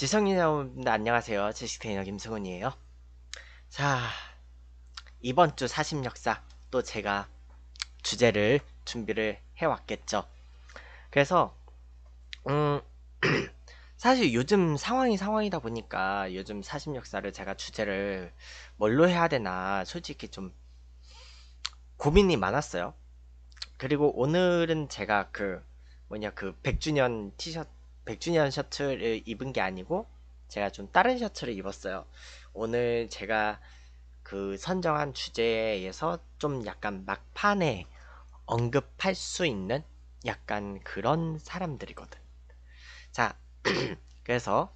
지성인 여러분 안녕하세요. 지식테이너 김승훈이에요. 자, 이번 주 사심역사 또 제가 주제를 준비를 해왔겠죠. 그래서 음 사실 요즘 상황이 상황이다 보니까 요즘 사심역사를 제가 주제를 뭘로 해야 되나 솔직히 좀 고민이 많았어요. 그리고 오늘은 제가 그 뭐냐 그 100주년 티셔츠 백0 0주년 셔츠를 입은 게 아니고 제가 좀 다른 셔츠를 입었어요. 오늘 제가 그 선정한 주제에 의해서 좀 약간 막판에 언급할 수 있는 약간 그런 사람들이거든. 자, 그래서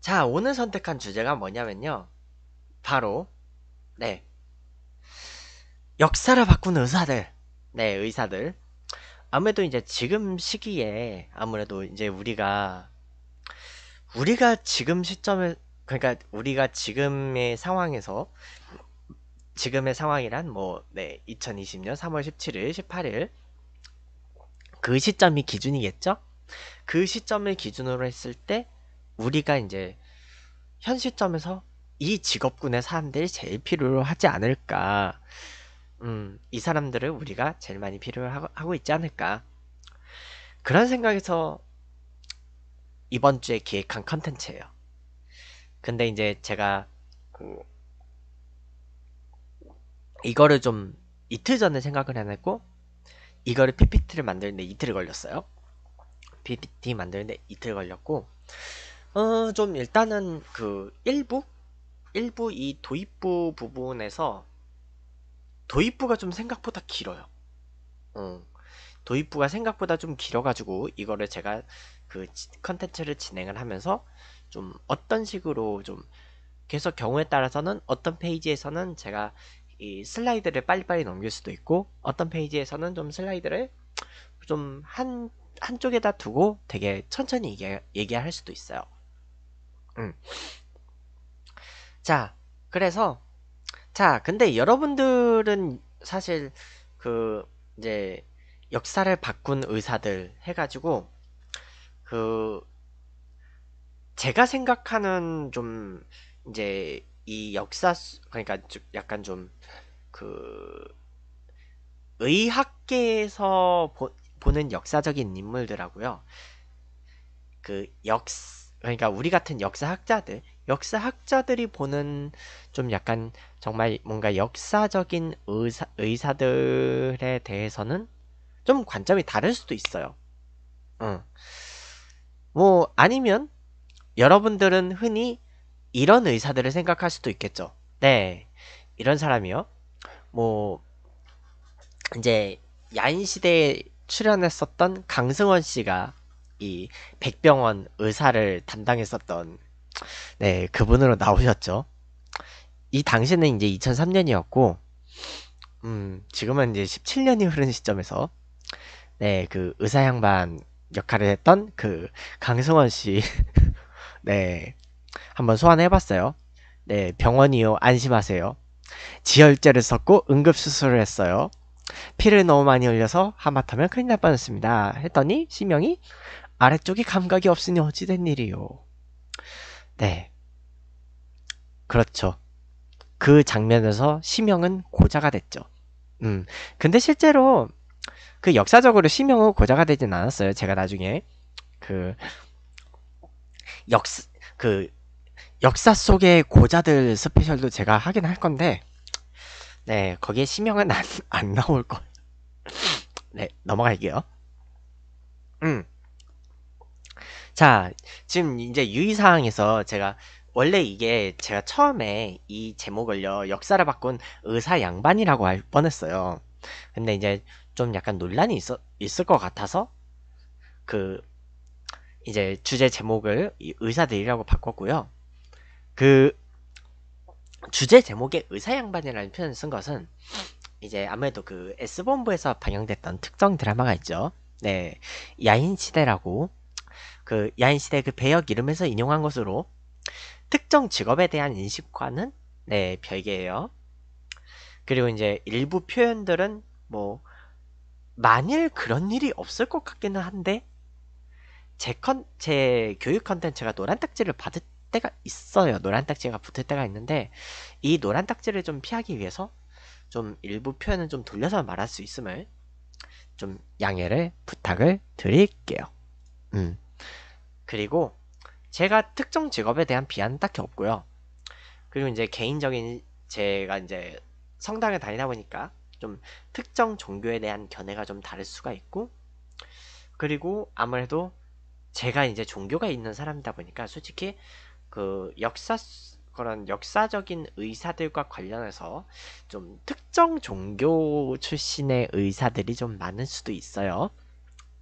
자, 오늘 선택한 주제가 뭐냐면요. 바로 네. 역사를 바꾸는 의사들. 네, 의사들. 아무래도 이제 지금 시기에 아무래도 이제 우리가 우리가 지금 시점에 그러니까 우리가 지금의 상황에서 지금의 상황이란 뭐 네, 2020년 3월 17일, 18일 그 시점이 기준이겠죠? 그 시점을 기준으로 했을 때 우리가 이제 현 시점에서 이 직업군의 사람들이 제일 필요로 하지 않을까 음, 이 사람들을 음. 우리가 제일 많이 필요하고 있지 않을까. 그런 생각에서 이번 주에 기획한 컨텐츠예요. 근데 이제 제가 그 이거를 좀 이틀 전에 생각을 해냈고 이거를 PPT를 만드는데 이틀 걸렸어요. PPT 만드는데 이틀 걸렸고 어좀 일단은 그 일부 일부 이 도입부 부분에서 도입부가 좀 생각보다 길어요. 어. 도입부가 생각보다 좀 길어가지고 이거를 제가 그 컨텐츠를 진행을 하면서 좀 어떤 식으로 좀 그래서 경우에 따라서는 어떤 페이지에서는 제가 이 슬라이드를 빨리빨리 넘길 수도 있고 어떤 페이지에서는 좀 슬라이드를 좀 한 한쪽에다 두고 되게 천천히 얘기, 얘기할 수도 있어요. 음. 자, 그래서 자, 근데 여러분들은 사실 그 이제 역사를 바꾼 의사들 해가지고 그 제가 생각하는 좀 이제 이 역사 그러니까 약간 좀 그 의학계에서 보, 보는 역사적인 인물들하고요. 그 역, 사 그러니까 우리 같은 역사학자들, 역사학자들이 보는 좀 약간 정말 뭔가 역사적인 의사, 의사들에 대해서는 좀 관점이 다를 수도 있어요. 응. 뭐, 아니면 여러분들은 흔히 이런 의사들을 생각할 수도 있겠죠. 네. 이런 사람이요. 뭐, 이제 야인시대에 출연했었던 강승원 씨가 이 백병원 의사를 담당했었던 네, 그분으로 나오셨죠. 이 당시는 이제 2003년이었고, 음, 지금은 이제 17년이 흐른 시점에서, 네, 그 의사 양반 역할을 했던 그 강승원 씨, 네, 한번 소환해봤어요. 네, 병원이요. 안심하세요. 지혈제를 썼고 응급수술을 했어요. 피를 너무 많이 흘려서 하마터면 큰일 날 뻔했습니다. 했더니 시명이 아래쪽이 감각이 없으니 어찌된 일이요. 네. 그렇죠. 그 장면에서 심형은 고자가 됐죠. 음. 근데 실제로 그 역사적으로 심형은 고자가 되진 않았어요. 제가 나중에 그 역사 그 역사 속의 고자들 스페셜도 제가 하긴 할 건데 네 거기에 심형은 안, 안 나올 거예요. 네 넘어갈게요. 음. 자, 지금 이제 유의사항에서 제가 원래 이게 제가 처음에 이 제목을요, 역사를 바꾼 의사 양반이라고 할 뻔했어요. 근데 이제 좀 약간 논란이 있어, 있을 것 같아서 그 이제 주제 제목을 의사들이라고 바꿨고요. 그 주제 제목에 의사 양반이라는 표현을 쓴 것은 이제 아무래도 그 S본부에서 방영됐던 특정 드라마가 있죠. 네. 야인시대라고 그 야인시대 그 배역 이름에서 인용한 것으로 특정 직업에 대한 인식과는 네 별개예요. 그리고 이제 일부 표현들은 뭐 만일 그런 일이 없을 것 같기는 한데 제, 컨, 제 교육 컨텐츠가 노란 딱지를 받을 때가 있어요. 노란 딱지가 붙을 때가 있는데 이 노란 딱지를 좀 피하기 위해서 좀 일부 표현은 좀 돌려서 말할 수 있음을 좀 양해를 부탁을 드릴게요. 음. 그리고 제가 특정 직업에 대한 비하는 딱히 없고요. 그리고 이제 개인적인 제가 이제 성당에 다니다 보니까 좀 특정 종교에 대한 견해가 좀 다를 수가 있고 그리고 아무래도 제가 이제 종교가 있는 사람이다 보니까 솔직히 그 역사 그런 역사적인 의사들과 관련해서 좀 특정 종교 출신의 의사들이 좀 많을 수도 있어요.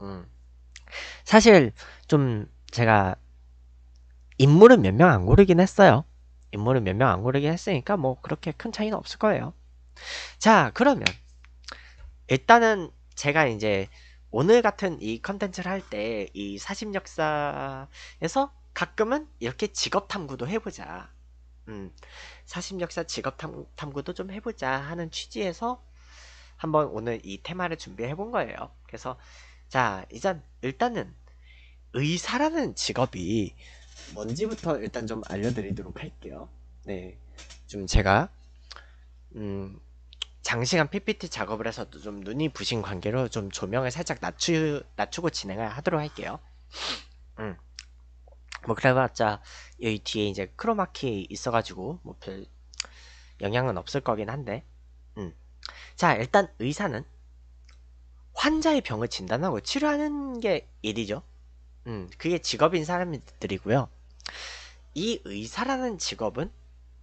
음. 사실 좀 제가 인물은 몇 명 안 고르긴 했어요. 인물은 몇 명 안 고르긴 했으니까 뭐 그렇게 큰 차이는 없을 거예요. 자, 그러면 일단은 제가 이제 오늘 같은 이 컨텐츠를 할 때 이 사심 역사에서 가끔은 이렇게 직업 탐구도 해보자. 음, 사심 역사 직업 탐, 탐구도 좀 해보자 하는 취지에서 한번 오늘 이 테마를 준비해 본 거예요. 그래서 자, 이제 일단은 의사라는 직업이 뭔지부터 일단 좀 알려드리도록 할게요. 네. 좀 제가, 음, 장시간 PPT 작업을 해서도 좀 눈이 부신 관계로 좀 조명을 살짝 낮추, 낮추고 진행을 하도록 할게요. 음. 뭐, 그래봤자, 여기 뒤에 이제 크로마키 있어가지고, 뭐, 별 영향은 없을 거긴 한데, 음. 자, 일단 의사는 환자의 병을 진단하고 치료하는 게 일이죠. 음, 그게 직업인 사람들이고요. 이 의사라는 직업은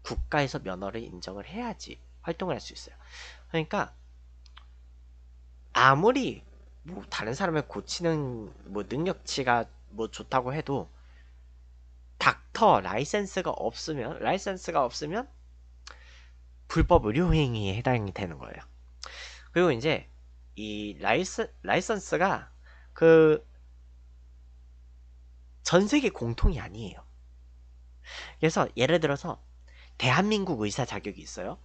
국가에서 면허를 인정을 해야지 활동을 할 수 있어요. 그러니까 아무리 뭐 다른 사람을 고치는 뭐 능력치가 뭐 좋다고 해도 닥터 라이센스가 없으면 라이센스가 없으면 불법 의료행위에 해당이 되는 거예요. 그리고 이제 이 라이스, 라이선스가 그전 세계 공통이 아니에요. 그래서 예를 들어서 대한민국 의사 자격이 있어요.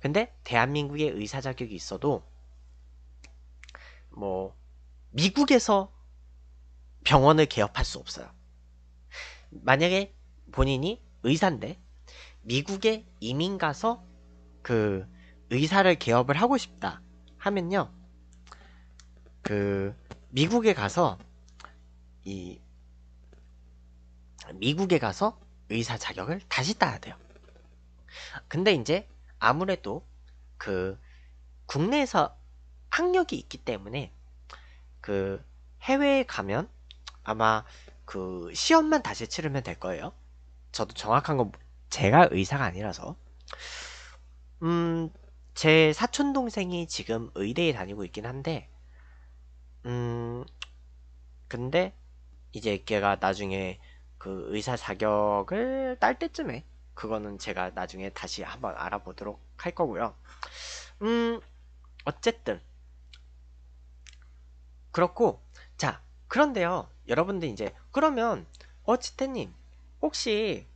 근데 대한민국의 의사 자격이 있어도 뭐 미국에서 병원을 개업할 수 없어요. 만약에 본인이 의사인데 미국에 이민 가서 그 의사를 개업을 하고 싶다 하면요. 그 미국에 가서 이 미국에 가서 의사 자격을 다시 따야 돼요. 근데 이제 아무래도 그 국내에서 학력이 있기 때문에 그 해외에 가면 아마 그 시험만 다시 치르면 될 거예요. 저도 정확한 건 제가 의사가 아니라서. 음, 제 사촌 동생이 지금 의대에 다니고 있긴 한데, 음, 근데 이제 걔가 나중에 그 의사 자격을 딸 때쯤에 그거는 제가 나중에 다시 한번 알아보도록 할 거고요. 음, 어쨌든 그렇고 자 그런데요 여러분들 이제 그러면 어찌태님 혹시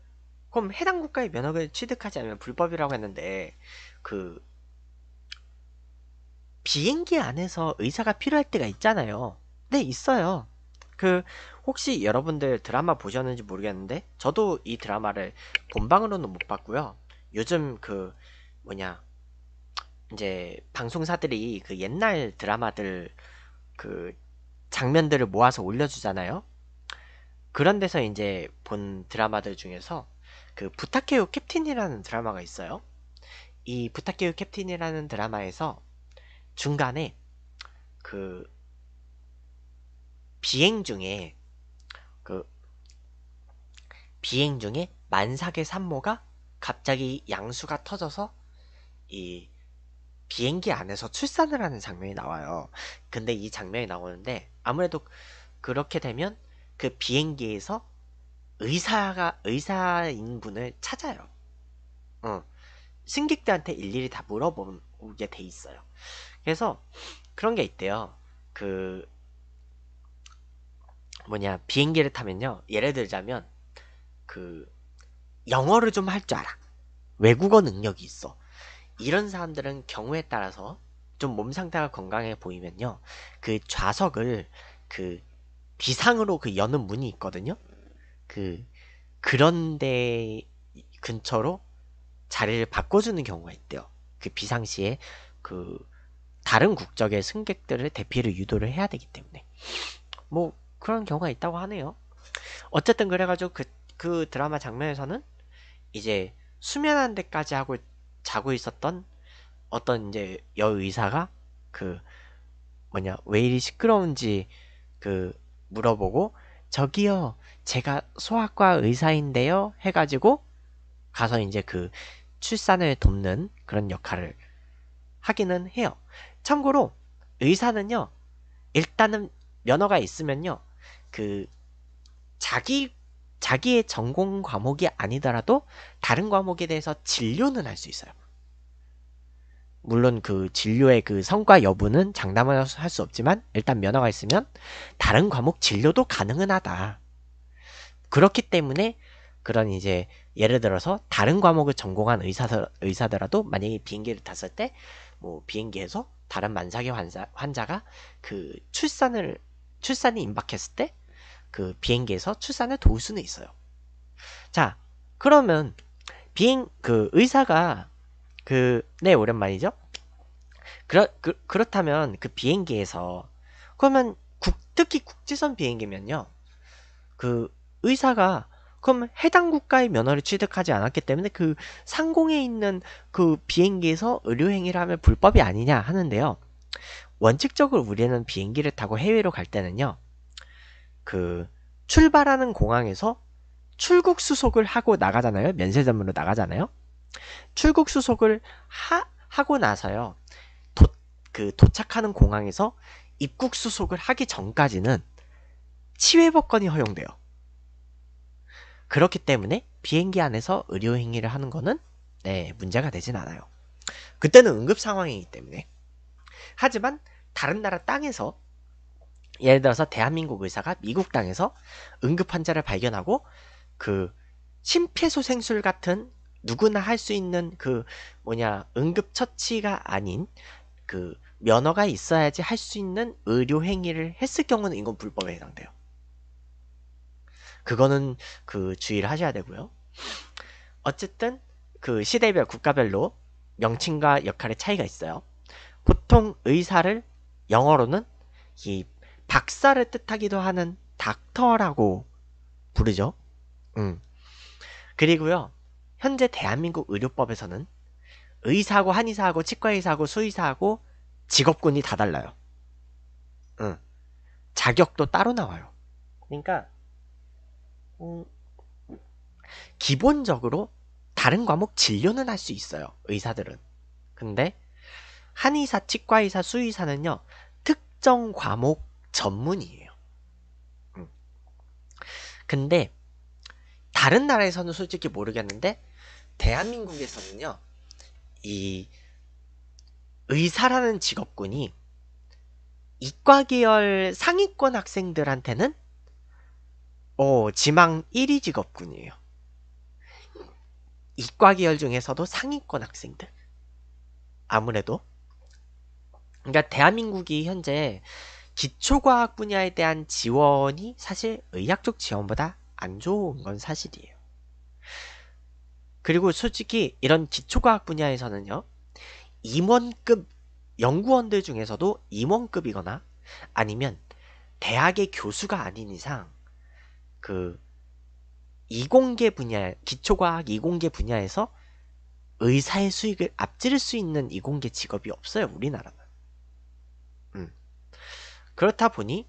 그럼 해당 국가의 면허를 취득하지 않으면 불법이라고 했는데 그 비행기 안에서 의사가 필요할 때가 있잖아요. 네 있어요. 그 혹시 여러분들 드라마 보셨는지 모르겠는데 저도 이 드라마를 본방으로는 못 봤고요. 요즘 그 뭐냐 이제 방송사들이 그 옛날 드라마들 그 장면들을 모아서 올려주잖아요. 그런 데서 이제 본 드라마들 중에서 그 부탁해요 캡틴이라는 드라마가 있어요. 이 부탁해요 캡틴이라는 드라마에서 중간에 그 비행 중에 그 비행 중에 만삭의 산모가 갑자기 양수가 터져서 이 비행기 안에서 출산을 하는 장면이 나와요. 근데 이 장면이 나오는데 아무래도 그렇게 되면 그 비행기에서 의사가 의사인 분을 찾아요. 어. 승객들한테 일일이 다 물어보게 돼 있어요. 그래서 그런 게 있대요. 그 뭐냐 비행기를 타면요 예를 들자면 그 영어를 좀 할 줄 알아 외국어 능력이 있어 이런 사람들은 경우에 따라서 좀 몸 상태가 건강해 보이면요 그 좌석을 그 비상으로 그 여는 문이 있거든요 그 그런데 근처로 자리를 바꿔주는 경우가 있대요 그 비상시에 그 다른 국적의 승객들을 대피를 유도를 해야 되기 때문에 뭐 그런 경우가 있다고 하네요. 어쨌든 그래가지고 그, 그 드라마 장면에서는 이제 수면한 데까지 하고 자고 있었던 어떤 이제 여의사가 그 뭐냐 왜 이리 시끄러운지 그 물어보고 저기요 제가 소아과 의사인데요 해가지고 가서 이제 그 출산을 돕는 그런 역할을 하기는 해요. 참고로 의사는요 일단은 면허가 있으면요 그 자기 자기의 전공 과목이 아니더라도 다른 과목에 대해서 진료는 할 수 있어요. 물론 그 진료의 그 성과 여부는 장담을 할 수 없지만 일단 면허가 있으면 다른 과목 진료도 가능은 하다. 그렇기 때문에 그런 이제 예를 들어서 다른 과목을 전공한 의사서, 의사더라도 만약에 비행기를 탔을 때 뭐 비행기에서 다른 만삭의 환자, 환자가 그 출산을 출산이 임박했을 때그 비행기에서 출산을 도울 수는 있어요. 자, 그러면 비행 그 의사가 그네 오랜만이죠. 그렇 그, 그렇다면 그 비행기에서 그러면 국, 특히 국제선 비행기면요. 그 의사가 그럼 해당 국가의 면허를 취득하지 않았기 때문에 그 상공에 있는 그 비행기에서 의료 행위를 하면 불법이 아니냐 하는데요. 원칙적으로 우리는 비행기를 타고 해외로 갈 때는요. 그 출발하는 공항에서 출국 수속을 하고 나가잖아요. 면세점으로 나가잖아요. 출국 수속을 하, 하고 나서요. 도, 그 도착하는 공항에서 입국 수속을 하기 전까지는 치외법권이 허용돼요. 그렇기 때문에 비행기 안에서 의료 행위를 하는 거는 네, 문제가 되진 않아요. 그때는 응급 상황이기 때문에. 하지만 다른 나라 땅에서 예를 들어서 대한민국 의사가 미국 땅에서 응급 환자를 발견하고 그 심폐소생술 같은 누구나 할 수 있는 그 뭐냐 응급 처치가 아닌 그 면허가 있어야지 할 수 있는 의료 행위를 했을 경우는 이건 불법에 해당돼요. 그거는 그 주의를 하셔야 되고요. 어쨌든 그 시대별 국가별로 명칭과 역할의 차이가 있어요. 보통 의사를 영어로는 이 박사를 뜻하기도 하는 닥터라고 부르죠. 음. 그리고요. 현재 대한민국 의료법에서는 의사하고 한의사하고 치과의사하고 수의사하고 직업군이 다 달라요. 응. 음. 자격도 따로 나와요. 그러니까 음, 기본적으로 다른 과목 진료는 할 수 있어요. 의사들은. 근데 한의사, 치과의사, 수의사는요. 특정 과목 전문이에요. 음. 근데 다른 나라에서는 솔직히 모르겠는데 대한민국에서는요. 이 의사라는 직업군이 이과 계열 상위권 학생들한테는 어, 지망 1위 직업군이에요. 이과 계열 중에서도 상위권 학생들. 아무래도 그러니까 대한민국이 현재 기초과학 분야에 대한 지원이 사실 의학 적 지원보다 안 좋은 건 사실이에요. 그리고 솔직히 이런 기초과학 분야에서는요, 임원급 연구원들 중에서도 임원급이거나 아니면 대학의 교수가 아닌 이상 그 이공계 분야, 기초과학 이공계 분야에서 의사의 수익을 앞지를 수 있는 이공계 직업이 없어요, 우리나라는. 그렇다 보니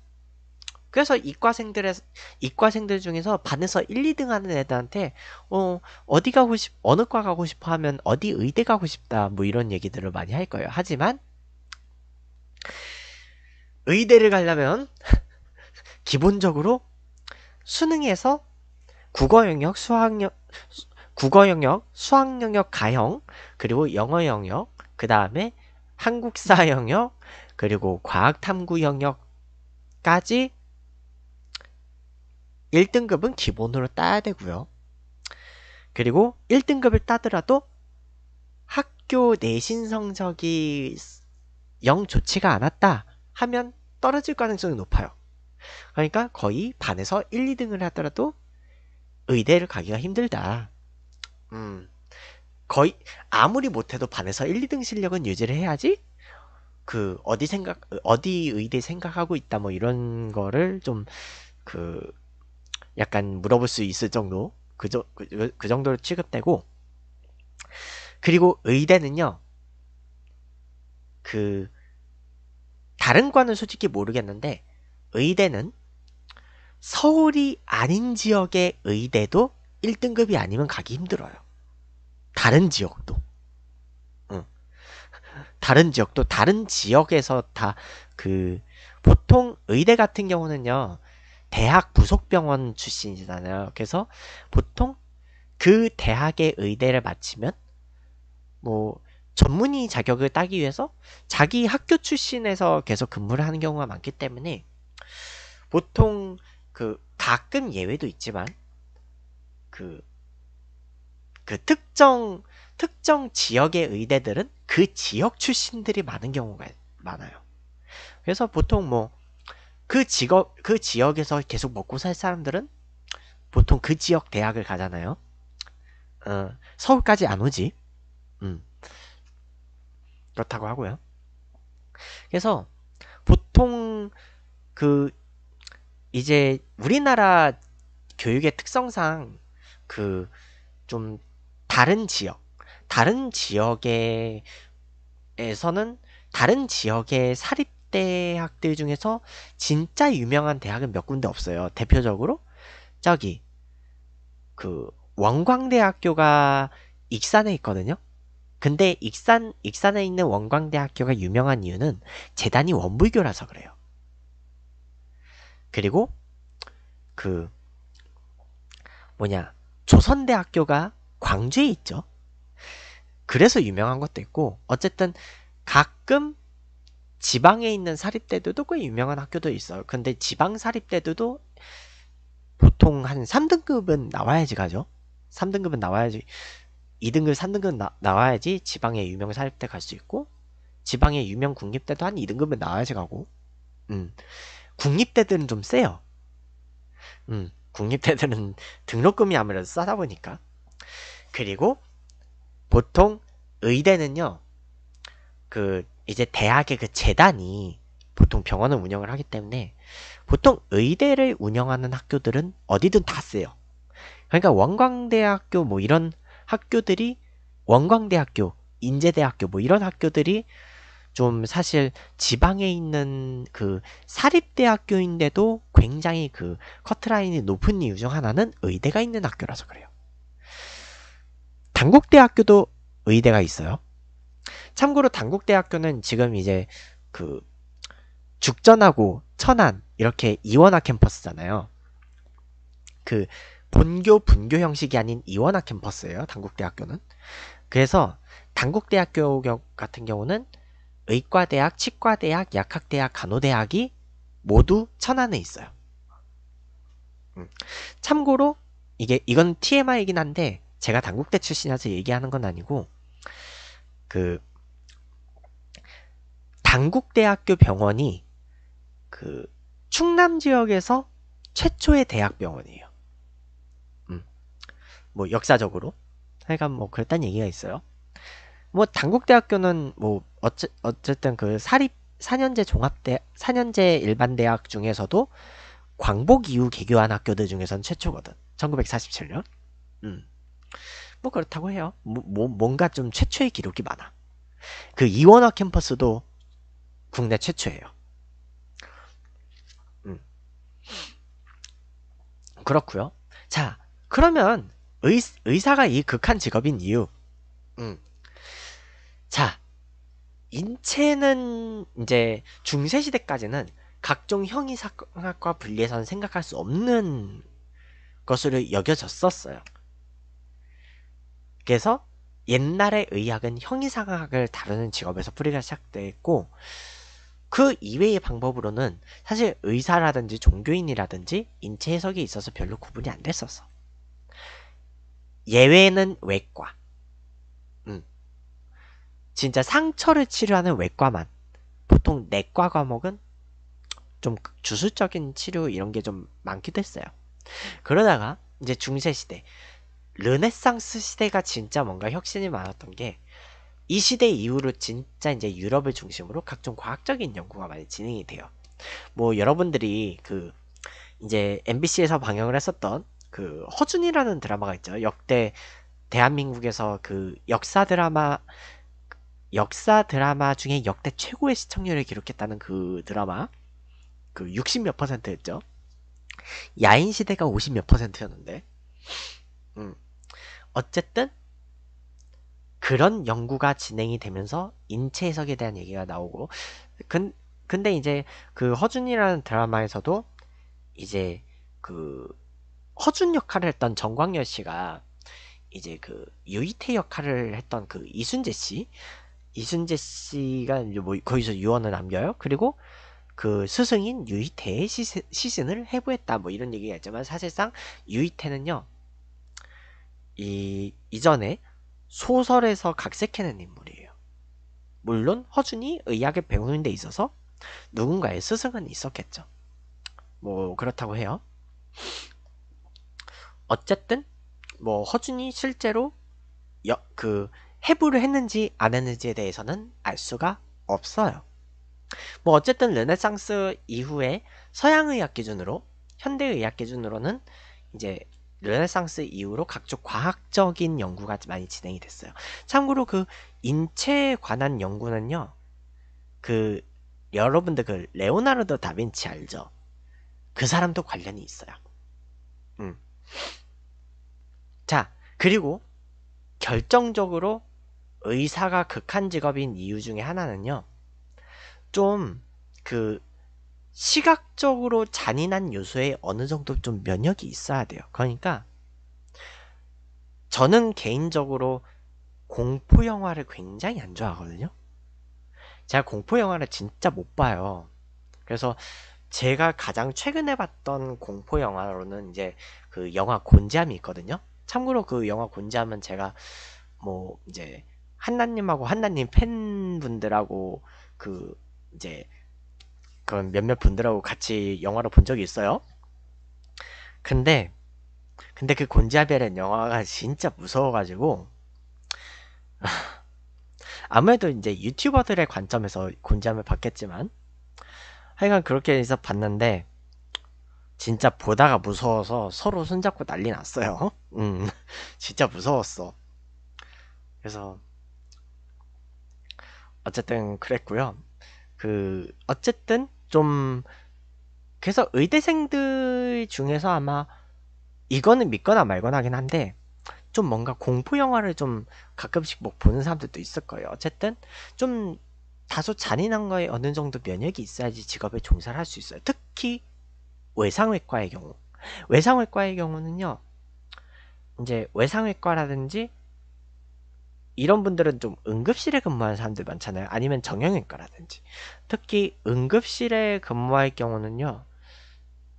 그래서 이과생들의 이과생들 중에서 반에서 1, 2등 하는 애들한테 어 어디 가고 싶 어느 과 가고 싶어 하면 어디 의대 가고 싶다 뭐 이런 얘기들을 많이 할 거예요. 하지만 의대를 가려면 기본적으로 수능에서 국어 영역, 수학 영 국어 영역, 수학 영역 가형, 그리고 영어 영역, 그 다음에 한국사 영역, 그리고 과학탐구 영역까지 1등급은 기본으로 따야 되고요. 그리고 1등급을 따더라도 학교 내신 성적이 영 좋지가 않았다 하면 떨어질 가능성이 높아요. 그러니까 거의 반에서 1, 2등을 하더라도 의대를 가기가 힘들다. 음, 거의 아무리 못해도 반에서 1, 2등 실력은 유지를 해야지 그 어디 생각 어디 의대 생각하고 있다 뭐 이런 거를 좀 그 약간 물어볼 수 있을 정도 그, 저, 그, 그, 그 정도로 취급되고 그리고 의대는요 그 다른 과는 솔직히 모르겠는데 의대는 서울이 아닌 지역의 의대도 1등급이 아니면 가기 힘들어요. 다른 지역도. 다른 지역도 다른 지역에서 다 그 보통 의대 같은 경우는요 대학 부속병원 출신이잖아요 그래서 보통 그 대학의 의대를 마치면 뭐 전문의 자격을 따기 위해서 자기 학교 출신에서 계속 근무를 하는 경우가 많기 때문에 보통 그 가끔 예외도 있지만 그그 그 특정 특정 지역의 의대들은 그 지역 출신들이 많은 경우가 많아요. 그래서 보통 뭐 그 직업 그 지역에서 계속 먹고 살 사람들은 보통 그 지역 대학을 가잖아요. 어, 서울까지 안 오지. 음. 그렇다고 하고요. 그래서 보통 그 이제 우리나라 교육의 특성상 그 좀 다른 지역 다른 지역에 에서는 다른 지역의 사립대학들 중에서 진짜 유명한 대학은 몇 군데 없어요. 대표적으로 저기 그 원광대학교가 익산에 있거든요. 근데 익산 익산에 있는 원광대학교가 유명한 이유는 재단이 원불교라서 그래요. 그리고 그 뭐냐 조선대학교가 광주에 있죠. 그래서 유명한 것도 있고 어쨌든 가끔 지방에 있는 사립대도도 꽤 유명한 학교도 있어요. 근데 지방 사립대도도 보통 한 3등급은 나와야지 가죠. 3등급은 나와야지 2등급, 3등급 나, 나와야지 지방의 유명 사립대 갈 수 있고 지방의 유명 국립대도 한 2등급은 나와야지 가고. 음. 국립대들은 좀 세요. 음. 국립대들은 등록금이 아무래도 싸다 보니까. 그리고 보통 의대는요, 그 이제 대학의 그 재단이 보통 병원을 운영을 하기 때문에 보통 의대를 운영하는 학교들은 어디든 다 쓰요. 그러니까 원광대학교 뭐 이런 학교들이 원광대학교, 인제대학교 뭐 이런 학교들이 좀 사실 지방에 있는 그 사립대학교인데도 굉장히 그 커트라인이 높은 이유 중 하나는 의대가 있는 학교라서 그래요. 단국대학교도 의대가 있어요. 참고로 단국대학교는 지금 이제 그 죽전하고 천안 이렇게 이원화 캠퍼스잖아요. 그 본교 분교 형식이 아닌 이원화 캠퍼스예요. 단국대학교는. 그래서 단국대학교 같은 경우는 의과대학, 치과대학, 약학대학, 간호대학이 모두 천안에 있어요. 음. 참고로 이게 이건 TMI이긴 한데 제가 당국대 출신이라서 얘기하는 건 아니고 그 당국대학교 병원이 그 충남 지역에서 최초의 대학병원이에요. 음. 뭐 역사적으로 하여간 뭐 그랬단 얘기가 있어요. 뭐 당국대학교는 뭐 어째, 어쨌든 그 사립 4년제 종합대 4년제 일반 대학 중에서도 광복 이후 개교한 학교들 중에서는 최초거든. 1947년. 음. 뭐 그렇다고 해요. 뭐, 뭐, 뭔가 좀 최초의 기록이 많아. 그 이원화 캠퍼스도 국내 최초예요. 음. 그렇고요. 자, 그러면 의, 의사가 이 극한 직업인 이유. 음. 자, 인체는 이제 중세 시대까지는 각종 형이상학과 분리해서는 생각할 수 없는 것으로 여겨졌었어요. 그래서 옛날의 의학은 형이상학을 다루는 직업에서 뿌리가 시작됐고 그 이외의 방법으로는 사실 의사라든지 종교인이라든지 인체 해석에 있어서 별로 구분이 안 됐었어. 예외는 외과. 음. 진짜 상처를 치료하는 외과만. 보통 내과 과목은 좀 주술적인 치료 이런 게 좀 많기도 했어요. 그러다가 이제 중세시대 르네상스 시대가 진짜 뭔가 혁신이 많았던 게 이 시대 이후로 진짜 이제 유럽을 중심으로 각종 과학적인 연구가 많이 진행이 돼요. 뭐 여러분들이 그 이제 MBC에서 방영을 했었던 그 허준이라는 드라마가 있죠. 역대 대한민국에서 그 역사 드라마 역사 드라마 중에 역대 최고의 시청률을 기록했다는 그 드라마 그 60몇 퍼센트였죠. 야인 시대가 50몇 퍼센트였는데. 음. 어쨌든 그런 연구가 진행이 되면서 인체 해석에 대한 얘기가 나오고 근, 근데 이제 그 허준이라는 드라마에서도 이제 그 허준 역할을 했던 정광열 씨가 이제 그 유이태 역할을 했던 그 이순재 씨 이순재 씨가 뭐 거기서 유언을 남겨요. 그리고 그 스승인 유이태의 시즌을 해부했다 뭐 이런 얘기가 있지만 사실상 유이태는요 이 이전에 소설에서 각색해낸 인물이에요. 물론 허준이 의학을 배우는 데 있어서 누군가의 스승은 있었겠죠. 뭐 그렇다고 해요. 어쨌든 뭐 허준이 실제로 여, 그 해부를 했는지 안 했는지에 대해서는 알 수가 없어요. 뭐 어쨌든 르네상스 이후에 서양의학 기준으로 현대의학 기준으로는 이제 르네상스 이후로 각종 과학적인 연구가 많이 진행이 됐어요. 참고로 그 인체에 관한 연구는요. 그 여러분들 그 레오나르도 다빈치 알죠? 그 사람도 관련이 있어요. 음. 자, 그리고 결정적으로 의사가 극한 직업인 이유 중에 하나는요. 좀그 시각적으로 잔인한 요소에 어느 정도 좀 면역이 있어야 돼요. 그러니까 저는 개인적으로 공포 영화를 굉장히 안 좋아하거든요. 제가 공포 영화를 진짜 못 봐요. 그래서 제가 가장 최근에 봤던 공포 영화로는 이제 그 영화 곤지암이 있거든요. 참고로 그 영화 곤지암은 제가 뭐 이제 한나님하고 한나님 팬분들하고 그 이제 그 몇몇 분들하고 같이 영화를 본 적이 있어요. 근데 근데 그곤지아베렌 영화가 진짜 무서워가지고 아무래도 이제 유튜버들의 관점에서 곤자을 지 봤겠지만 하여간 그렇게 해서 봤는데 진짜 보다가 무서워서 서로 손잡고 난리 났어요. 음, 진짜 무서웠어. 그래서 어쨌든 그랬고요. 그 어쨌든 좀 그래서 의대생들 중에서 아마 이거는 믿거나 말거나 하긴 한데 좀 뭔가 공포 영화를 좀 가끔씩 뭐 보는 사람들도 있을 거예요. 어쨌든 좀 다소 잔인한 거에 어느 정도 면역이 있어야지 직업에 종사를 할 수 있어요. 특히 외상외과의 경우. 외상외과의 경우는요. 이제 외상외과라든지 이런 분들은 좀 응급실에 근무하는 사람들 많잖아요. 아니면 정형외과라든지. 특히 응급실에 근무할 경우는요.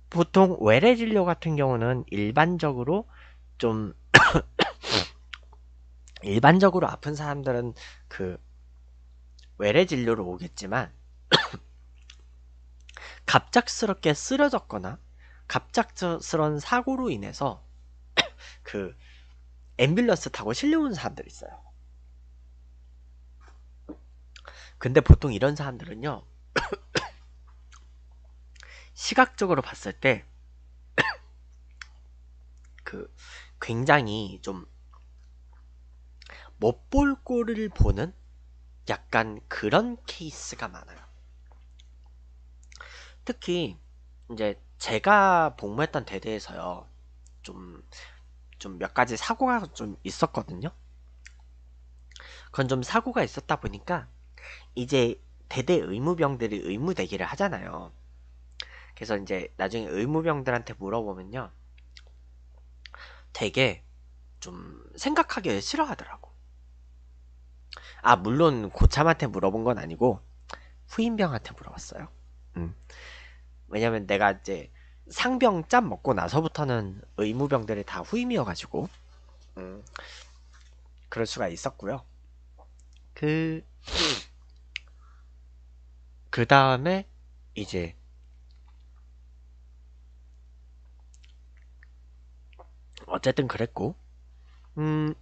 보통 외래 진료 같은 경우는 일반적으로 좀 일반적으로 아픈 사람들은 그 외래 진료로 오겠지만 갑작스럽게 쓰러졌거나 갑작스러운 사고로 인해서 그 앰뷸런스 타고 실려온 사람들 있어요. 근데 보통 이런 사람들은요. 시각적으로 봤을 때 그 굉장히 좀 못 볼꼴를 보는 약간 그런 케이스가 많아요. 특히 이제 제가 복무했던 대대에서요. 좀 좀 몇 가지 사고가 좀 있었거든요. 그건 좀 사고가 있었다 보니까 이제 대대 의무병들이 의무 대기를 하잖아요. 그래서 이제 나중에 의무병들한테 물어보면요. 되게 좀 생각하기 싫어하더라고. 아, 물론 고참한테 물어본 건 아니고 후임병한테 물어봤어요. 음. 왜냐면 내가 이제 상병 짬 먹고 나서부터는 의무병들이 다 후임이어가지고 음. 그럴 수가 있었고요. 그그 다음에 이제 어쨌든 그랬고 음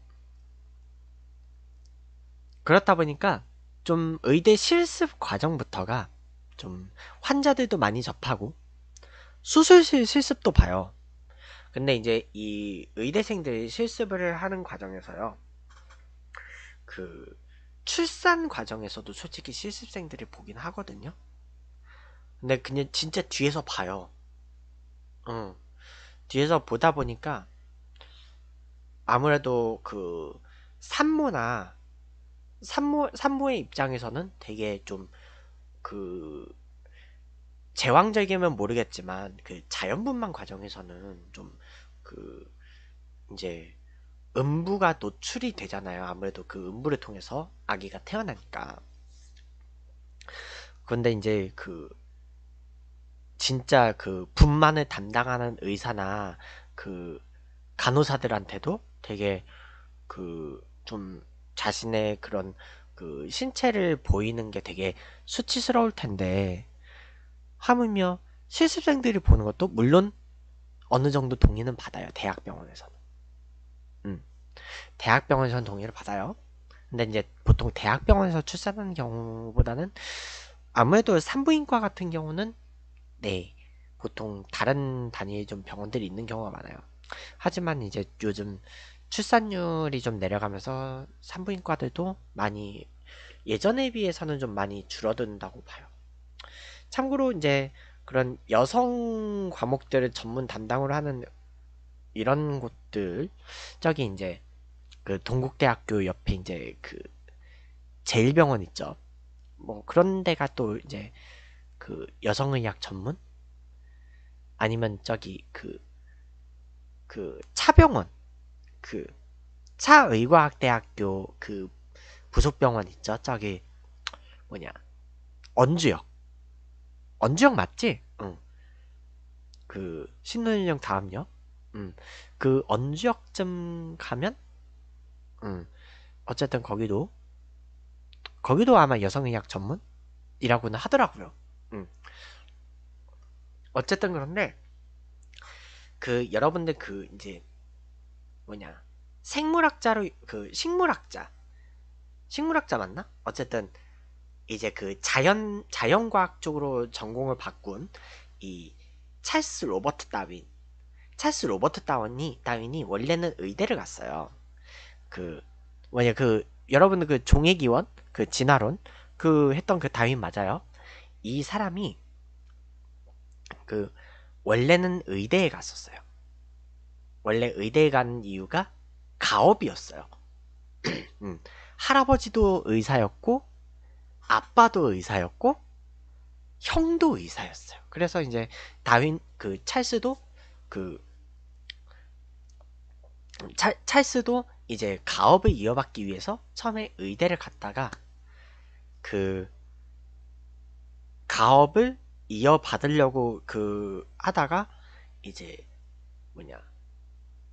그렇다 보니까 좀 의대 실습 과정부터가 좀 환자들도 많이 접하고 수술실 실습도 봐요. 근데 이제 이 의대생들이 실습을 하는 과정에서요. 그 출산 과정에서도 솔직히 실습생들이 보긴 하거든요. 근데 그냥 진짜 뒤에서 봐요. 응. 어. 뒤에서 보다 보니까 아무래도 그 산모나 산모 산모의 입장에서는 되게 좀 그제왕적이면 모르겠지만 그 자연분만 과정에서는 좀 그 이제 음부가 노출이 되잖아요. 아무래도 그 음부를 통해서 아기가 태어나니까. 그런데 이제 그 진짜 그 분만을 담당하는 의사나 그 간호사들한테도 되게 그 좀 자신의 그런 그 신체를 보이는 게 되게 수치스러울 텐데 하물며 실습생들이 보는 것도 물론 어느 정도 동의는 받아요 대학병원에서는 대학병원에서는 동의를 받아요. 근데 이제 보통 대학병원에서 출산하는 경우보다는 아무래도 산부인과 같은 경우는 네 보통 다른 단위의 좀 병원들이 있는 경우가 많아요. 하지만 이제 요즘 출산율이 좀 내려가면서 산부인과들도 많이 예전에 비해서는 좀 많이 줄어든다고 봐요. 참고로 이제 그런 여성 과목들을 전문 담당으로 하는 이런 곳들 저기 이제 그 동국대학교 옆에 이제 그 제일병원 있죠. 뭐 그런 데가 또 이제 그 여성의학 전문 아니면 저기 그그 그 차병원 그 차의과학대학교 그 부속병원 있죠. 저기 뭐냐 언주역 언주역 맞지? 응. 그신논현역 다음역. 음, 그 언주역쯤 가면 음. 어쨌든 거기도 거기도 아마 여성의학 전문이라고는 하더라고요. 음. 어쨌든 그런데 그 여러분들 그 이제 뭐냐 생물학자로 그 식물학자 식물학자 맞나? 어쨌든 이제 그 자연 자연과학 쪽으로 전공을 바꾼 이 찰스 로버트 다윈 찰스 로버트 다윈이 다윈이 원래는 의대를 갔어요. 그 뭐냐 그 여러분 그 종의기원 그 진화론 그 했던 그 다윈 맞아요. 이 사람이 그 원래는 의대에 갔었어요. 원래 의대에 간 이유가 가업이었어요. 음. 할아버지도 의사였고 아빠도 의사였고 형도 의사였어요. 그래서 이제 다윈 그 찰스도 그 찰, 찰스도 이제 가업을 이어받기 위해서 처음에 의대를 갔다가 그 가업을 이어받으려고 그 하다가 이제 뭐냐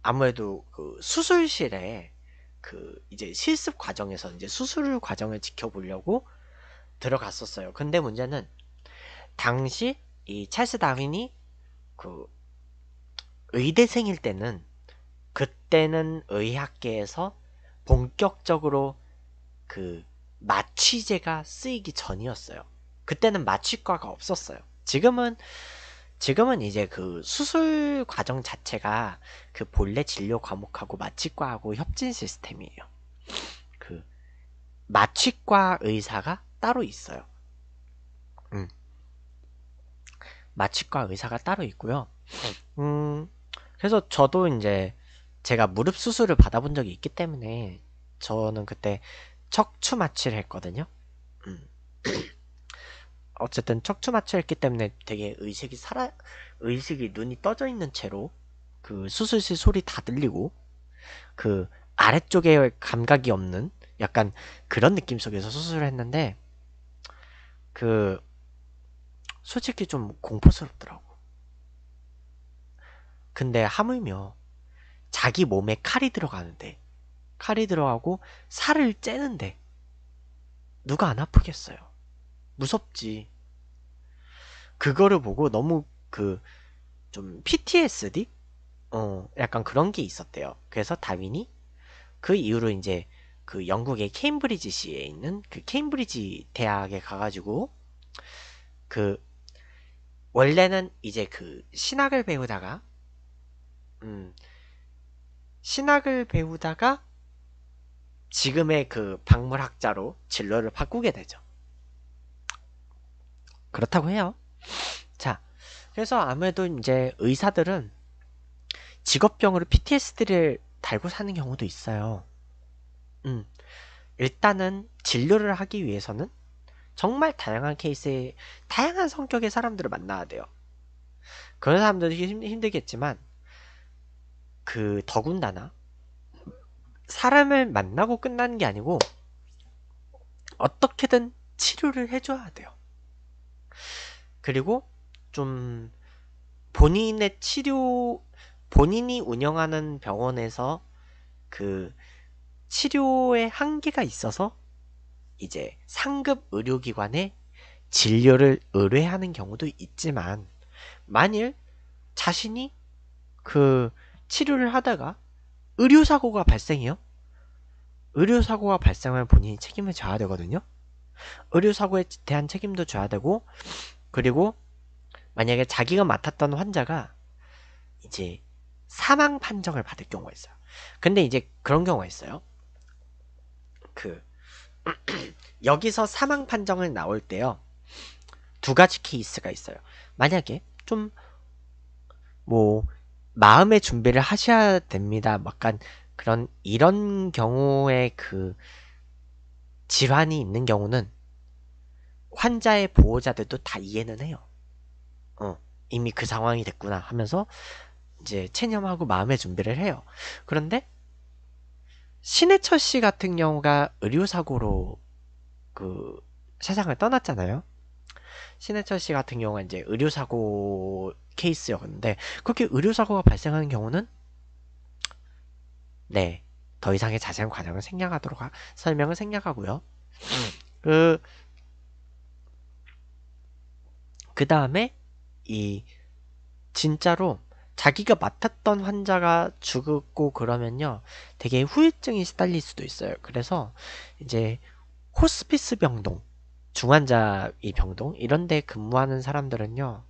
아무래도 그 수술실에 그 이제 실습 과정에서 이제 수술 과정을 지켜보려고 들어갔었어요. 근데 문제는 당시 이 찰스 다윈이 그 의대생일 때는 그때는 의학계에서 본격적으로 그 마취제가 쓰이기 전이었어요. 그때는 마취과가 없었어요. 지금은 지금은 이제 그 수술 과정 자체가 그 본래 진료 과목하고 마취과하고 협진 시스템이에요. 그 마취과 의사가 따로 있어요. 음. 마취과 의사가 따로 있고요. 네. 음. 그래서 저도 이제 제가 무릎 수술을 받아본 적이 있기 때문에 저는 그때 척추 마취를 했거든요. 음. 어쨌든 척추 마취를 했기 때문에 되게 의식이 살아 의식이 눈이 떠져 있는 채로 그 수술실 소리 다 들리고 그 아래쪽에 감각이 없는 약간 그런 느낌 속에서 수술을 했는데 그 솔직히 좀 공포스럽더라고. 근데 하물며 자기 몸에 칼이 들어가는데 칼이 들어가고 살을 째는데 누가 안 아프겠어요. 무섭지. 그거를 보고 너무 그 좀 PTSD? 어, 약간 그런 게 있었대요. 그래서 다윈이 그 이후로 이제 그 영국의 케임브리지시에 있는 그 케임브리지 대학에 가가지고 그 원래는 이제 그 신학을 배우다가 음 신학을 배우다가 지금의 그 박물학자로 진로를 바꾸게 되죠. 그렇다고 해요. 자, 그래서 아무래도 이제 의사들은 직업병으로 PTSD를 달고 사는 경우도 있어요. 음, 일단은 진료를 하기 위해서는 정말 다양한 케이스의 다양한 성격의 사람들을 만나야 돼요. 그런 사람들도 힘, 힘들겠지만 그 더군다나 사람을 만나고 끝나는 게 아니고 어떻게든 치료를 해줘야 돼요. 그리고 좀 본인의 치료, 본인이 운영하는 병원에서 그 치료의 한계가 있어서 이제 상급 의료기관에 진료를 의뢰하는 경우도 있지만 만일 자신이 그 치료를 하다가 의료사고가 발생해요. 의료사고가 발생하면 본인이 책임을 져야 되거든요. 의료사고에 대한 책임도 져야 되고, 그리고 만약에 자기가 맡았던 환자가 이제 사망 판정을 받을 경우가 있어요. 근데 이제 그런 경우가 있어요. 그, 여기서 사망 판정을 나올 때요. 두 가지 케이스가 있어요. 만약에 좀, 뭐, 마음의 준비를 하셔야 됩니다. 약간 그런 이런 경우에 그 질환이 있는 경우는 환자의 보호자들도 다 이해는 해요. 어, 이미 그 상황이 됐구나 하면서 이제 체념하고 마음의 준비를 해요. 그런데 신해철 씨 같은 경우가 의료사고로 그 세상을 떠났잖아요. 신해철 씨 같은 경우가 이제 의료사고 케이스였는데 그렇게 의료사고가 발생하는 경우는 네. 더 이상의 자세한 과정을 생략하도록 하, 설명을 생략하고요. 음. 그, 그 다음에 이 진짜로 자기가 맡았던 환자가 죽고 었 그러면요 되게 후유증이 시달릴 수도 있어요 그래서 이제 호스피스 병동 중환자 이 병동 이런 데 근무하는 사람들은요.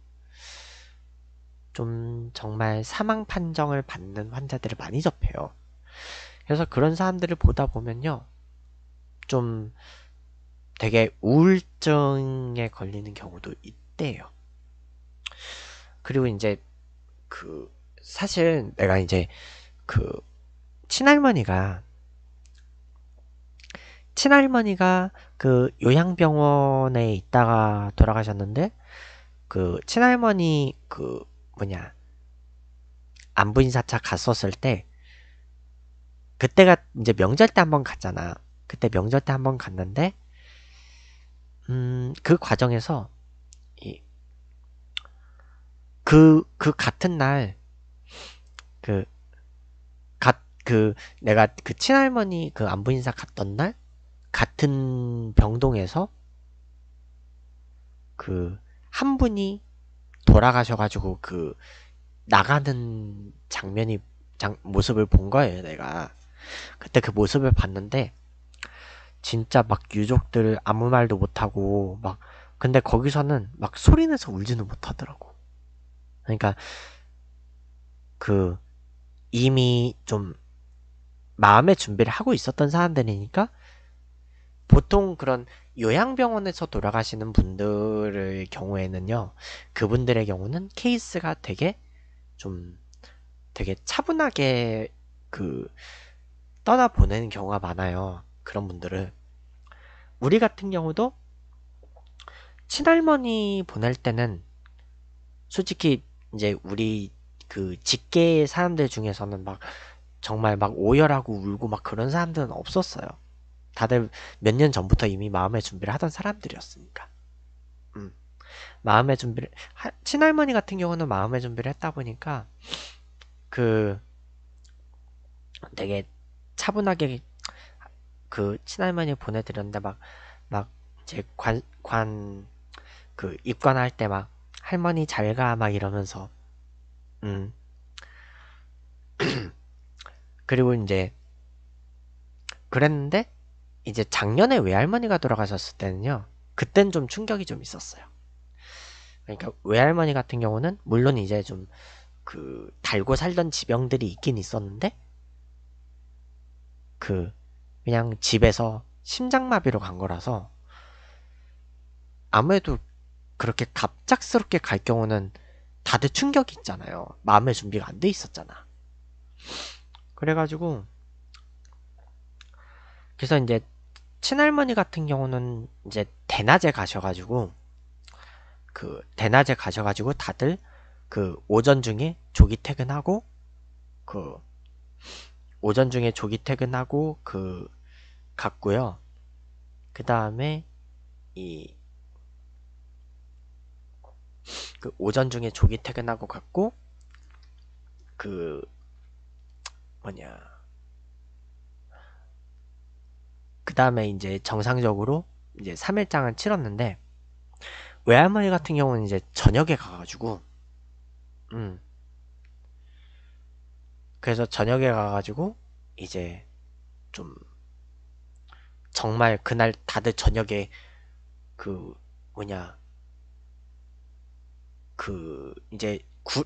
좀 정말 사망 판정을 받는 환자들을 많이 접해요. 그래서 그런 사람들을 보다 보면요. 좀 되게 우울증에 걸리는 경우도 있대요. 그리고 이제 그 사실 내가 이제 그 친할머니가 친할머니가 그 요양병원에 있다가 돌아가셨는데 그 친할머니 그 뭐냐 안부인사차 갔었을 때 그때가 이제 명절 때 한 번 갔잖아. 그때 명절 때 한 번 갔는데 음그 과정에서 그그 그 같은 날그갓그 그 내가 그 친할머니 그 안부 인사 갔던 날 같은 병동에서 그 한 분이 돌아가셔가지고 그 나가는 장면이 장, 모습을 본 거예요 내가 그때 그 모습을 봤는데 진짜 막 유족들 아무 말도 못하고 막 근데 거기서는 막 소리내서 울지는 못하더라고 그러니까 그 이미 좀 마음의 준비를 하고 있었던 사람들이니까 보통 그런 요양병원에서 돌아가시는 분들의 경우에는요, 그분들의 경우는 케이스가 되게 좀 되게 차분하게 그 떠나보내는 경우가 많아요. 그런 분들을. 우리 같은 경우도 친할머니 보낼 때는 솔직히 이제 우리 그 직계 사람들 중에서는 막 정말 막 오열하고 울고 막 그런 사람들은 없었어요. 다들 몇 년 전부터 이미 마음의 준비를 하던 사람들이었으니까. 음. 마음의 준비를 하, 친할머니 같은 경우는 마음의 준비를 했다 보니까 그 되게 차분하게 그 친할머니 보내드렸는데 막막제 관 관 그 입관할 때 막 할머니 잘 가 막 이러면서 음 그리고 이제 그랬는데 이제 작년에 외할머니가 돌아가셨을 때는요. 그땐 좀 충격이 좀 있었어요. 그러니까 외할머니 같은 경우는 물론 이제 좀 그 달고 살던 지병들이 있긴 있었는데 그 그냥 집에서 심장마비로 간 거라서 아무래도 그렇게 갑작스럽게 갈 경우는 다들 충격이 있잖아요. 마음의 준비가 안 돼 있었잖아. 그래가지고 그래서 이제 친할머니 같은 경우는 이제 대낮에 가셔가지고 그 대낮에 가셔가지고 다들 그 오전 중에 조기 퇴근하고 그 오전 중에 조기 퇴근하고 그 갔고요. 그 다음에 이 그 오전 중에 조기 퇴근하고 갔고 그 뭐냐 그 다음에 이제 정상적으로 이제 3일장을 치렀는데 외할머니 같은 경우는 이제 저녁에 가가지고 음 그래서 저녁에 가가지고 이제 좀 정말 그날 다들 저녁에 그 뭐냐 그 이제 구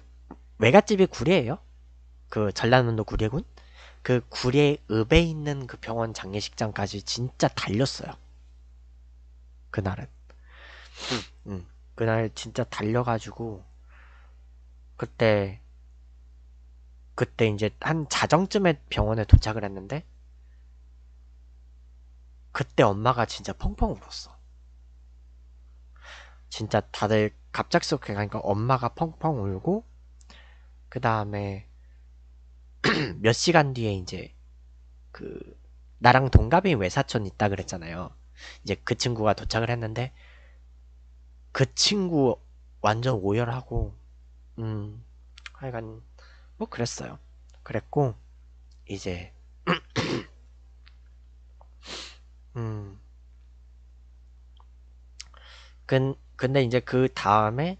외갓집이 구례예요그 전라남도 구례군 그 구례 읍에 있는 그 병원 장례식장까지 진짜 달렸어요. 그날은. 음. 음, 그날 진짜 달려가지고 그때 그때 이제 한 자정쯤에 병원에 도착을 했는데 그때 엄마가 진짜 펑펑 울었어. 진짜 다들 갑작스럽게 가니까 엄마가 펑펑 울고 그 다음에 몇 시간 뒤에 이제 그 나랑 동갑인 외사촌 있다 그랬잖아요. 이제 그 친구가 도착을 했는데 그 친구 완전 오열하고 음 하여간 뭐 그랬어요. 그랬고 이제 음 근, 근데 이제 그 다음에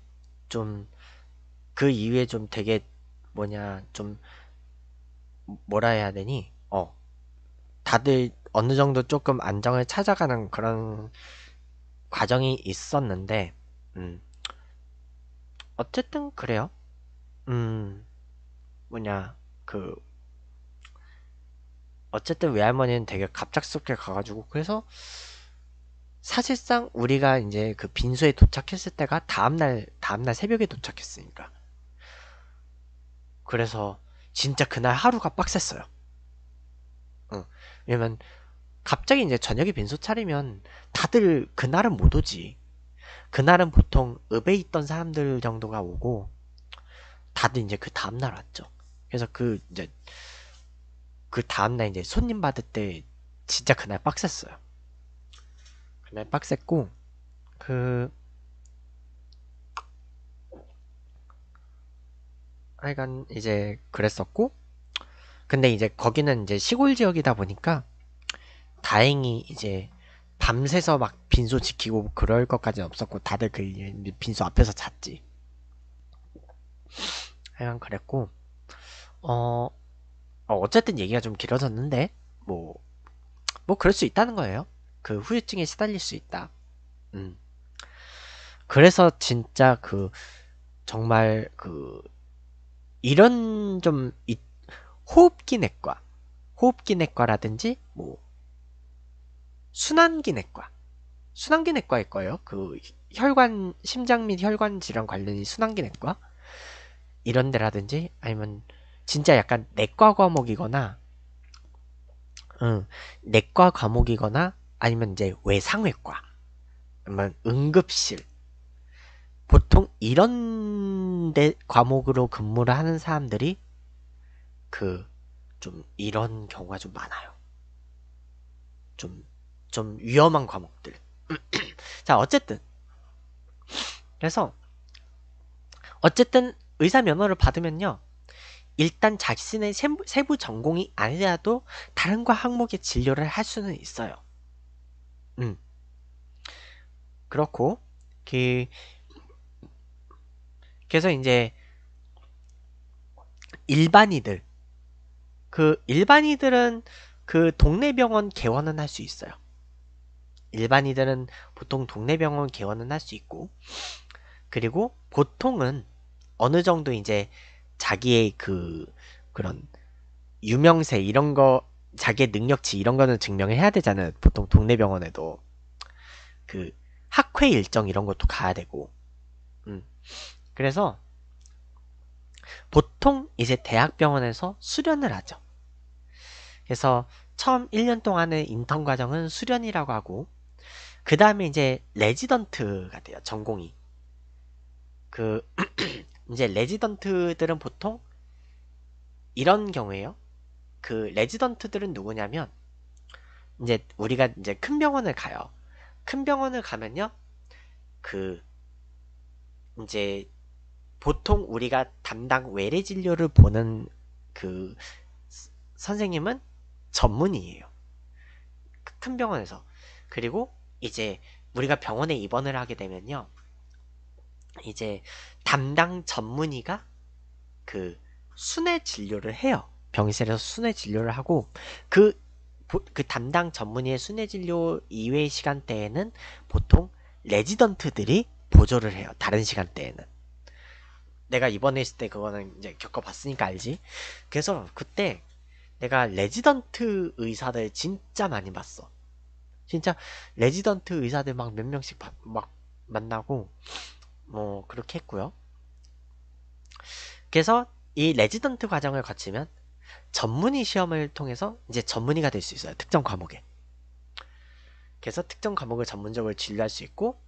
좀 그 이후에 좀 되게 뭐냐 좀 뭐라 해야 되니? 어. 다들 어느 정도 조금 안정을 찾아가는 그런 과정이 있었는데, 음. 어쨌든 그래요. 음. 뭐냐, 그, 어쨌든 외할머니는 되게 갑작스럽게 가가지고, 그래서 사실상 우리가 이제 그 빈소에 도착했을 때가 다음날, 다음날 새벽에 도착했으니까. 그래서 진짜 그날 하루가 빡셌어요. 어, 왜냐면 갑자기 이제 저녁에 빈소 차리면 다들 그날은 못 오지. 그날은 보통 읍에 있던 사람들 정도가 오고 다들 이제 그 다음날 왔죠. 그래서 그 이제 그 다음날 이제 손님 받을 때 진짜 그날 빡셌어요. 그날 빡셌고 그 하여간 이제 그랬었고 근데 이제 거기는 이제 시골 지역이다 보니까 다행히 이제 밤새서 막 빈소 지키고 그럴 것까지는 없었고 다들 그 빈소 앞에서 잤지. 하여간 그랬고 어, 어 어쨌든 얘기가 좀 길어졌는데 뭐뭐 뭐 그럴 수 있다는 거예요. 그 후유증에 시달릴 수 있다. 음. 그래서 진짜 그 정말 그 이런 좀 호흡기내과, 호흡기내과라든지 뭐 순환기내과, 순환기내과일 거예요. 그 혈관, 심장 및 혈관 질환 관련이 순환기내과 이런 데라든지 아니면 진짜 약간 내과 과목이거나 응, 내과 과목이거나 아니면 이제 외상외과 아니면 응급실 보통 이런 데 과목으로 근무를 하는 사람들이 그 좀 이런 경우가 좀 많아요. 좀, 좀 위험한 과목들. 자, 어쨌든. 그래서, 어쨌든 의사 면허를 받으면요. 일단 자신의 세부 전공이 아니라도 다른 과 항목의 진료를 할 수는 있어요. 음. 그렇고, 그, 그래서 이제 일반이들 그 일반이들은 그 동네 병원 개원은 할 수 있어요. 일반이들은 보통 동네 병원 개원은 할 수 있고 그리고 보통은 어느 정도 이제 자기의 그 그런 유명세 이런 거 자기의 능력치 이런 거는 증명을 해야 되잖아요. 보통 동네 병원에도 그 학회 일정 이런 것도 가야 되고 음. 그래서 보통 이제 대학병원에서 수련을 하죠. 그래서 처음 1년 동안의 인턴 과정은 수련이라고 하고 그 다음에 이제 레지던트가 돼요. 전공이. 그 이제 레지던트들은 보통 이런 경우에요. 그 레지던트들은 누구냐면 이제 우리가 이제 큰 병원을 가요. 큰 병원을 가면요. 그 이제 보통 우리가 담당 외래 진료를 보는 그 선생님은 전문이에요. 그 큰 병원에서. 그리고 이제 우리가 병원에 입원을 하게 되면요. 이제 담당 전문의가 그 순회 진료를 해요. 병실에서 순회 진료를 하고 그, 그 담당 전문의의 순회 진료 이외의 시간대에는 보통 레지던트들이 보조를 해요. 다른 시간대에는. 내가 이번에 있을 때 그거는 이제 겪어봤으니까 알지. 그래서 그때 내가 레지던트 의사들 진짜 많이 봤어. 진짜 레지던트 의사들 막 몇 명씩 바, 막 만나고 뭐 그렇게 했고요. 그래서 이 레지던트 과정을 거치면 전문의 시험을 통해서 이제 전문의가 될 수 있어요. 특정 과목에. 그래서 특정 과목을 전문적으로 진료할 수 있고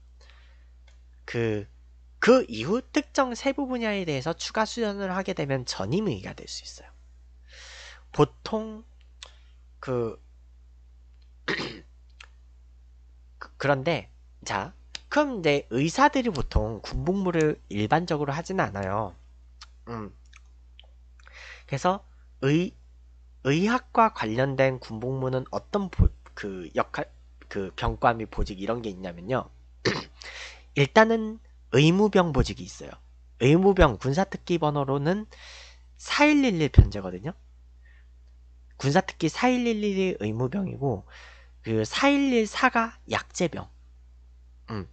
그그 이후 특정 세부 분야에 대해서 추가 수련을 하게 되면 전임의가 될 수 있어요. 보통 그, 그 그런데 자 그럼 이제 의사들이 보통 군복무를 일반적으로 하진 않아요. 음. 그래서 의 의학과 관련된 군복무는 어떤 보, 그 역할 그경과및 보직 이런 게 있냐면요. 일단은 의무병 보직이 있어요. 의무병 군사특기 번호로는 4111 편제거든요. 군사특기 4111이 의무병이고 그 4114가 약제병. 음.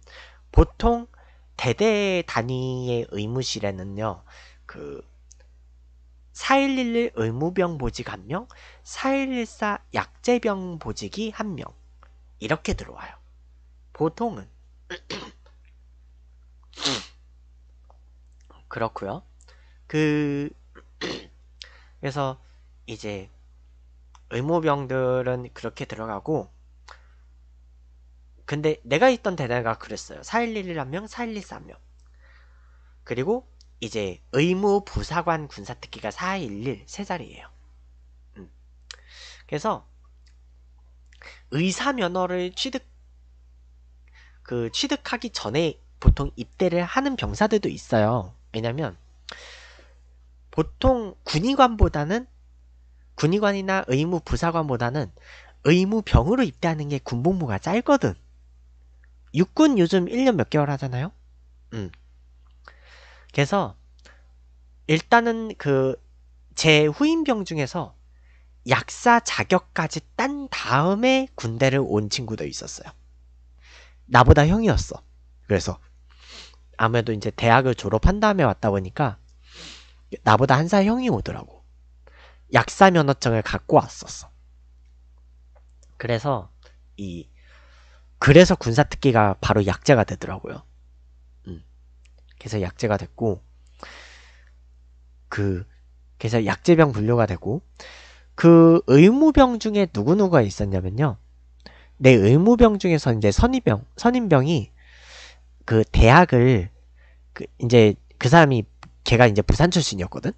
보통 대대 단위의 의무실에는요. 그4111 의무병 보직 한 명, 4114 약제병 보직이 한 명. 이렇게 들어와요. 보통은 음. 그렇구요그 그래서 이제 의무병들은 그렇게 들어가고 근데 내가 있던 대대가 그랬어요. 411 1명, 411 3명. 그리고 이제 의무 부사관 군사특기가 411 세 자리예요. 음. 그래서 의사 면허를 취득 그 취득하기 전에 보통 입대를 하는 병사들도 있어요. 왜냐면 보통 군의관보다는 군의관이나 의무 부사관보다는 의무병으로 입대하는 게 군복무가 짧거든. 육군 요즘 1년 몇 개월 하잖아요? 음. 그래서 일단은 그 제 후임병 중에서 약사 자격까지 딴 다음에 군대를 온 친구도 있었어요. 나보다 형이었어. 그래서 아무래도 이제 대학을 졸업한 다음에 왔다 보니까 나보다 한 살 형이 오더라고. 약사 면허증을 갖고 왔었어. 그래서 이 그래서 군사 특기가 바로 약제가 되더라고요. 음. 그래서 약제가 됐고 그 그래서 약제병 분류가 되고 그 의무병 중에 누구누가 있었냐면요. 내 네, 의무병 중에서 이제 선임병 선임병이 그 대학을 그 이제 그 사람이 걔가 이제 부산 출신이었거든.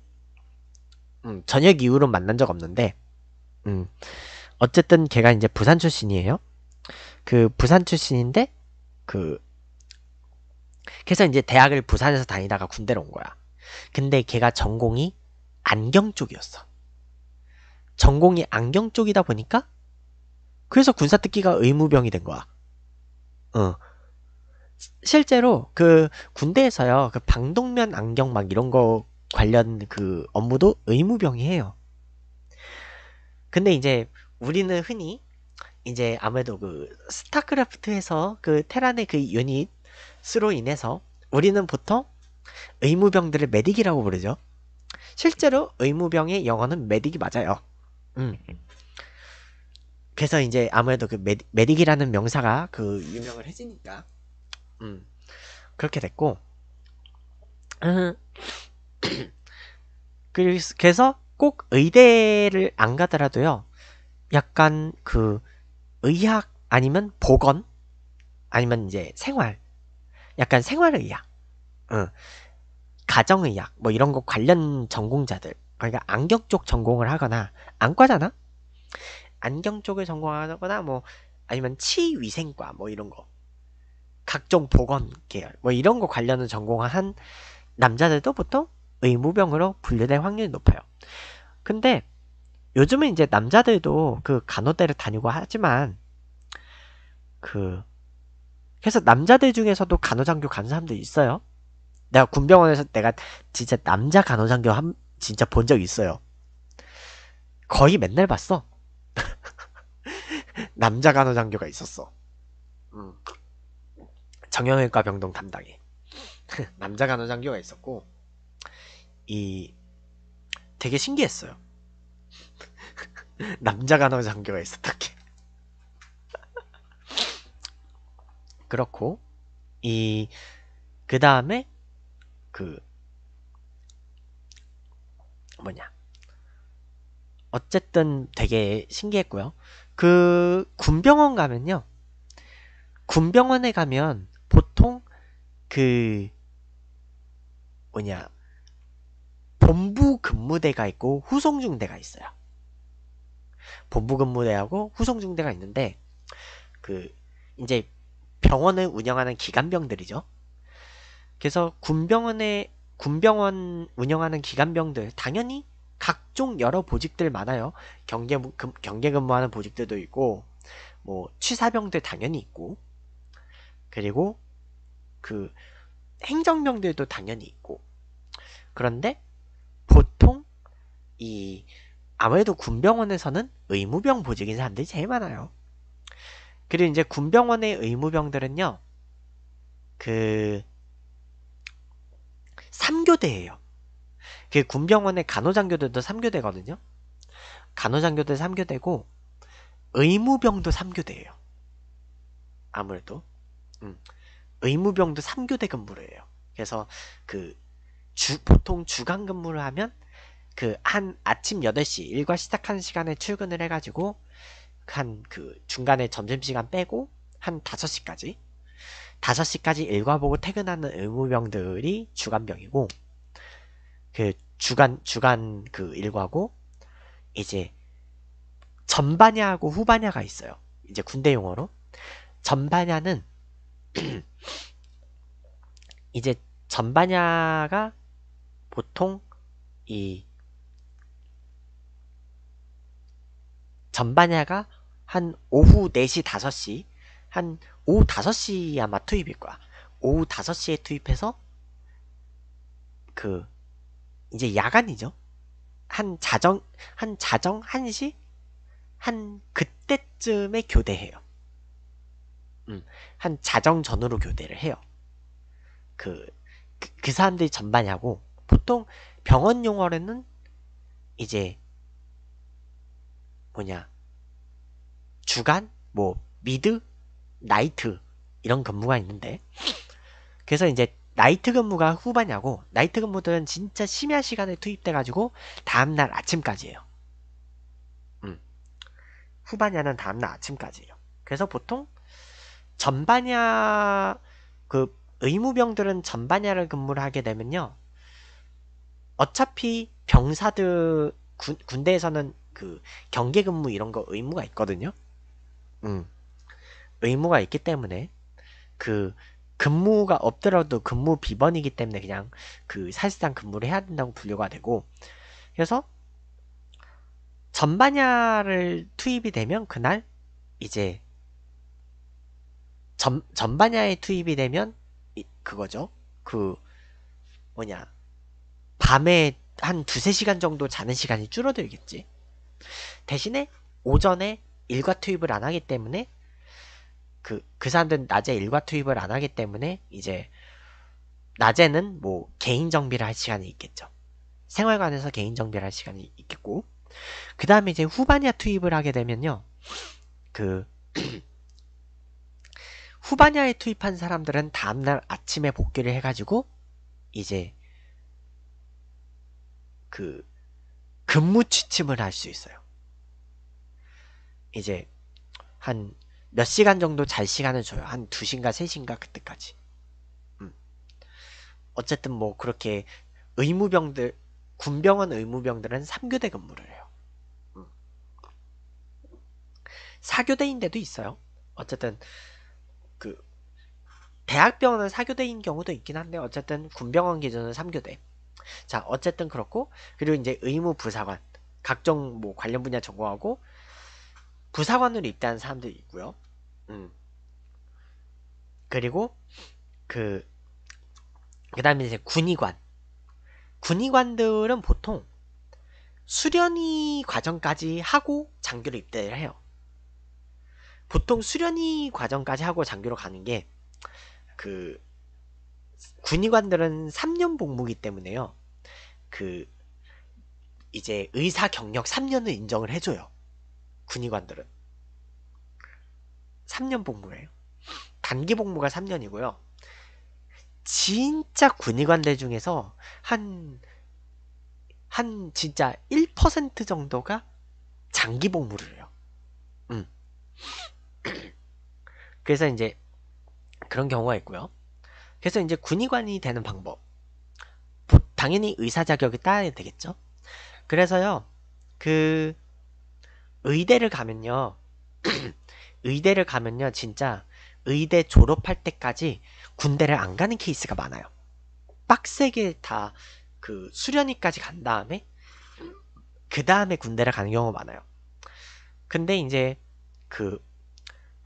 음, 저녁 이후로 만난 적 없는데, 음, 어쨌든 걔가 이제 부산 출신이에요. 그 부산 출신인데 그 그래서 이제 대학을 부산에서 다니다가 군대로 온 거야. 근데 걔가 전공이 안경 쪽이었어. 전공이 안경 쪽이다 보니까 그래서 군사 특기가 의무병이 된 거야. 어. 실제로 그 군대에서요 그 방독면 안경 막 이런 거 관련 그 업무도 의무병이 해요. 근데 이제 우리는 흔히 이제 아무래도 그 스타크래프트에서 그 테란의 그 유닛으로 인해서 우리는 보통 의무병들을 메딕이라고 부르죠. 실제로 의무병의 영어는 메딕이 맞아요. 음. 그래서 이제 아무래도 그 메딕이라는 명사가 그 유명을 해지니까 음, 그렇게 됐고 그래서 꼭 의대를 안 가더라도요 약간 그 의학 아니면 보건 아니면 이제 생활 약간 생활의학 응. 어, 가정의학 뭐 이런 거 관련 전공자들 그러니까 안경 쪽 전공을 하거나 안과잖아 안경 쪽을 전공하거나 뭐 아니면 치위생과 뭐 이런 거 각종 보건 계열 뭐 이런 거 관련을 전공한 남자들도 보통 의무병으로 분류될 확률이 높아요. 근데 요즘은 이제 남자들도 그 간호대를 다니고 하지만 그 그래서 남자들 중에서도 간호장교 간 사람도 있어요. 내가 군병원에서 내가 진짜 남자 간호장교 한 진짜 본 적 있어요. 거의 맨날 봤어. 남자 간호장교가 있었어. 음. 정형외과 병동 담당에 남자 간호장교가 있었고 이 되게 신기했어요. 남자 간호장교가 있었던 게 그렇고 이 그 다음에 그 뭐냐 어쨌든 되게 신기했고요. 그 군병원 가면요. 군병원에 가면 보통 그 뭐냐 본부 근무대가 있고 후송 중대가 있어요. 본부 근무대하고 후송 중대가 있는데 그 이제 병원을 운영하는 기간병들이죠. 그래서 군병원에 군병원 운영하는 기간병들 당연히 각종 여러 보직들 많아요. 경계 경계 근무하는 보직들도 있고 뭐 취사병들 당연히 있고 그리고 그 행정병들도 당연히 있고 그런데 보통 이 아무래도 군병원에서는 의무병 보직인 사람들이 제일 많아요. 그리고 이제 군병원의 의무병들은요, 그, 3교대예요. 그 군병원의 간호장교들도 3교대거든요. 간호장교들 3교대고, 의무병도 3교대예요. 아무래도. 음, 의무병도 3교대 근무를 해요. 그래서 그 주, 보통 주간 근무를 하면 그 한 아침 8시 일과 시작하는 시간에 출근을 해가지고 한 그 중간에 점심시간 빼고 한 5시까지 5시까지 일과 보고 퇴근하는 의무병들이 주간병이고 그 주간 주간 그 일과고 이제 전반야하고 후반야가 있어요. 이제 군대 용어로 전반야는 이제 전반야가 보통 이 전반야가 한 오후 4시, 5시 한 오후 5시 아마 투입일 거야. 오후 5시에 투입해서 그 이제 야간이죠. 한 자정 한 자정 1시 한 그때쯤에 교대해요. 음, 한 자정 전으로 교대를 해요. 그, 그, 그 사람들이 전반이하고 보통 병원 용어로는 이제 뭐냐 주간 뭐 미드 나이트 이런 근무가 있는데 그래서 이제 나이트 근무가 후반이하고 나이트 근무들은 진짜 심야 시간에 투입돼 가지고 다음날 아침까지예요 음. 후반야는 이 다음날 아침까지예요 그래서 보통 전반야 그 의무병들은 전반야를 근무를 하게 되면요. 어차피 병사들 군, 군대에서는 그 경계 근무 이런 거 의무가 있거든요. 음. 의무가 있기 때문에 그 근무가 없더라도 근무 비번이기 때문에 그냥 그 사실상 근무를 해야 된다고 분류가 되고 그래서 전반야를 투입이 되면 그날 이제 전, 전 분야에 투입이 되면 그거죠. 그 뭐냐 밤에 한 두세 시간 정도 자는 시간이 줄어들겠지. 대신에 오전에 일과 투입을 안 하기 때문에 그, 그 사람들은 낮에 일과 투입을 안 하기 때문에 이제 낮에는 뭐 개인 정비를 할 시간이 있겠죠. 생활관에서 개인 정비를 할 시간이 있겠고 그 다음에 이제 후반야 투입을 하게 되면요. 그 후바냐에 투입한 사람들은 다음날 아침에 복귀를 해가지고 이제 그 근무 취침을 할 수 있어요. 이제 한 몇 시간 정도 잘 시간을 줘요. 한 2시인가 3시인가 그때까지. 음. 어쨌든 뭐 그렇게 의무병들 군병원 의무병들은 3교대 근무를 해요. 음. 4교대인데도 있어요. 어쨌든 그 대학병원은 사교대인 경우도 있긴 한데 어쨌든 군병원 기준은 삼교대 자 어쨌든 그렇고 그리고 이제 의무 부사관 각종 뭐 관련 분야 전공하고 부사관으로 입대한 사람들이 있고요 음 그리고 그그 다음에 이제 군의관 군의관들은 보통 수련의 과정까지 하고 장교로 입대를 해요 보통 수련이 과정까지 하고 장교로 가는 게 그 군의관들은 3년 복무기 때문에요. 그 이제 의사 경력 3년을 인정을 해줘요. 군의관들은 3년 복무예요. 단기 복무가 3년이고요. 진짜 군의관들 중에서 한 한 진짜 1% 정도가 장기 복무를 해요. 음. 그래서 이제 그런 경우가 있고요. 그래서 이제 군의관이 되는 방법. 당연히 의사 자격이 따야 되겠죠. 그래서요, 그, 의대를 가면요, 의대를 가면요, 진짜 의대 졸업할 때까지 군대를 안 가는 케이스가 많아요. 빡세게 다 그 수련위까지 간 다음에, 그 다음에 군대를 가는 경우가 많아요. 근데 이제 그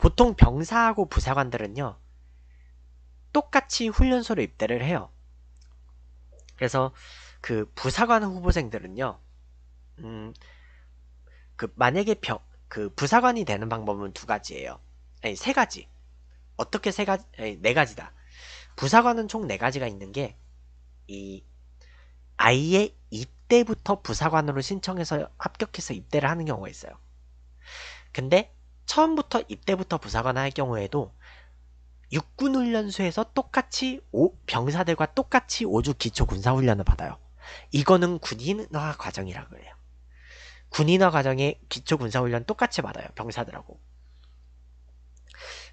보통 병사하고 부사관들은요, 똑같이 훈련소로 입대를 해요. 그래서 그 부사관 후보생들은요, 음, 그 만약에 병, 그 부사관이 되는 방법은 두 가지예요. 아니, 세 가지. 어떻게 세 가지, 아니, 네 가지다. 부사관은 총 네 가지가 있는 게, 이, 아이의 입대부터 부사관으로 신청해서 합격해서 입대를 하는 경우가 있어요. 근데 처음부터 이때부터 부사관 할 경우에도 육군훈련소에서 똑같이 오, 병사들과 똑같이 5주 기초 군사훈련을 받아요. 이거는 군인화 과정이라 그래요. 군인화 과정에 기초 군사훈련 똑같이 받아요. 병사들하고.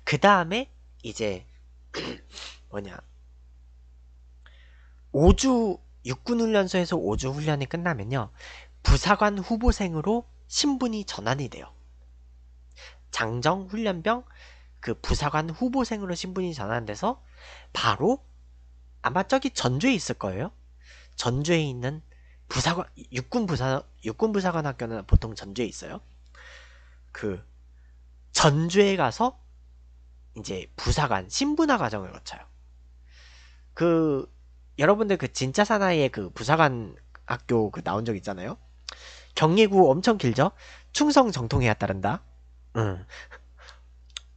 그 다음에 이제 뭐냐 5주 육군훈련소에서 5주 훈련이 끝나면요. 부사관 후보생으로 신분이 전환이 돼요. 장정 훈련병 그 부사관 후보생으로 신분이 전환돼서 바로 아마 저기 전주에 있을 거예요. 전주에 있는 부사관 육군 부사 육군 부사관 학교는 보통 전주에 있어요. 그 전주에 가서 이제 부사관 신분화 과정을 거쳐요. 그 여러분들 그 진짜 사나이의 그 부사관 학교 그 나온 적 있잖아요. 경예구 엄청 길죠? 충성 정통해야 따른다.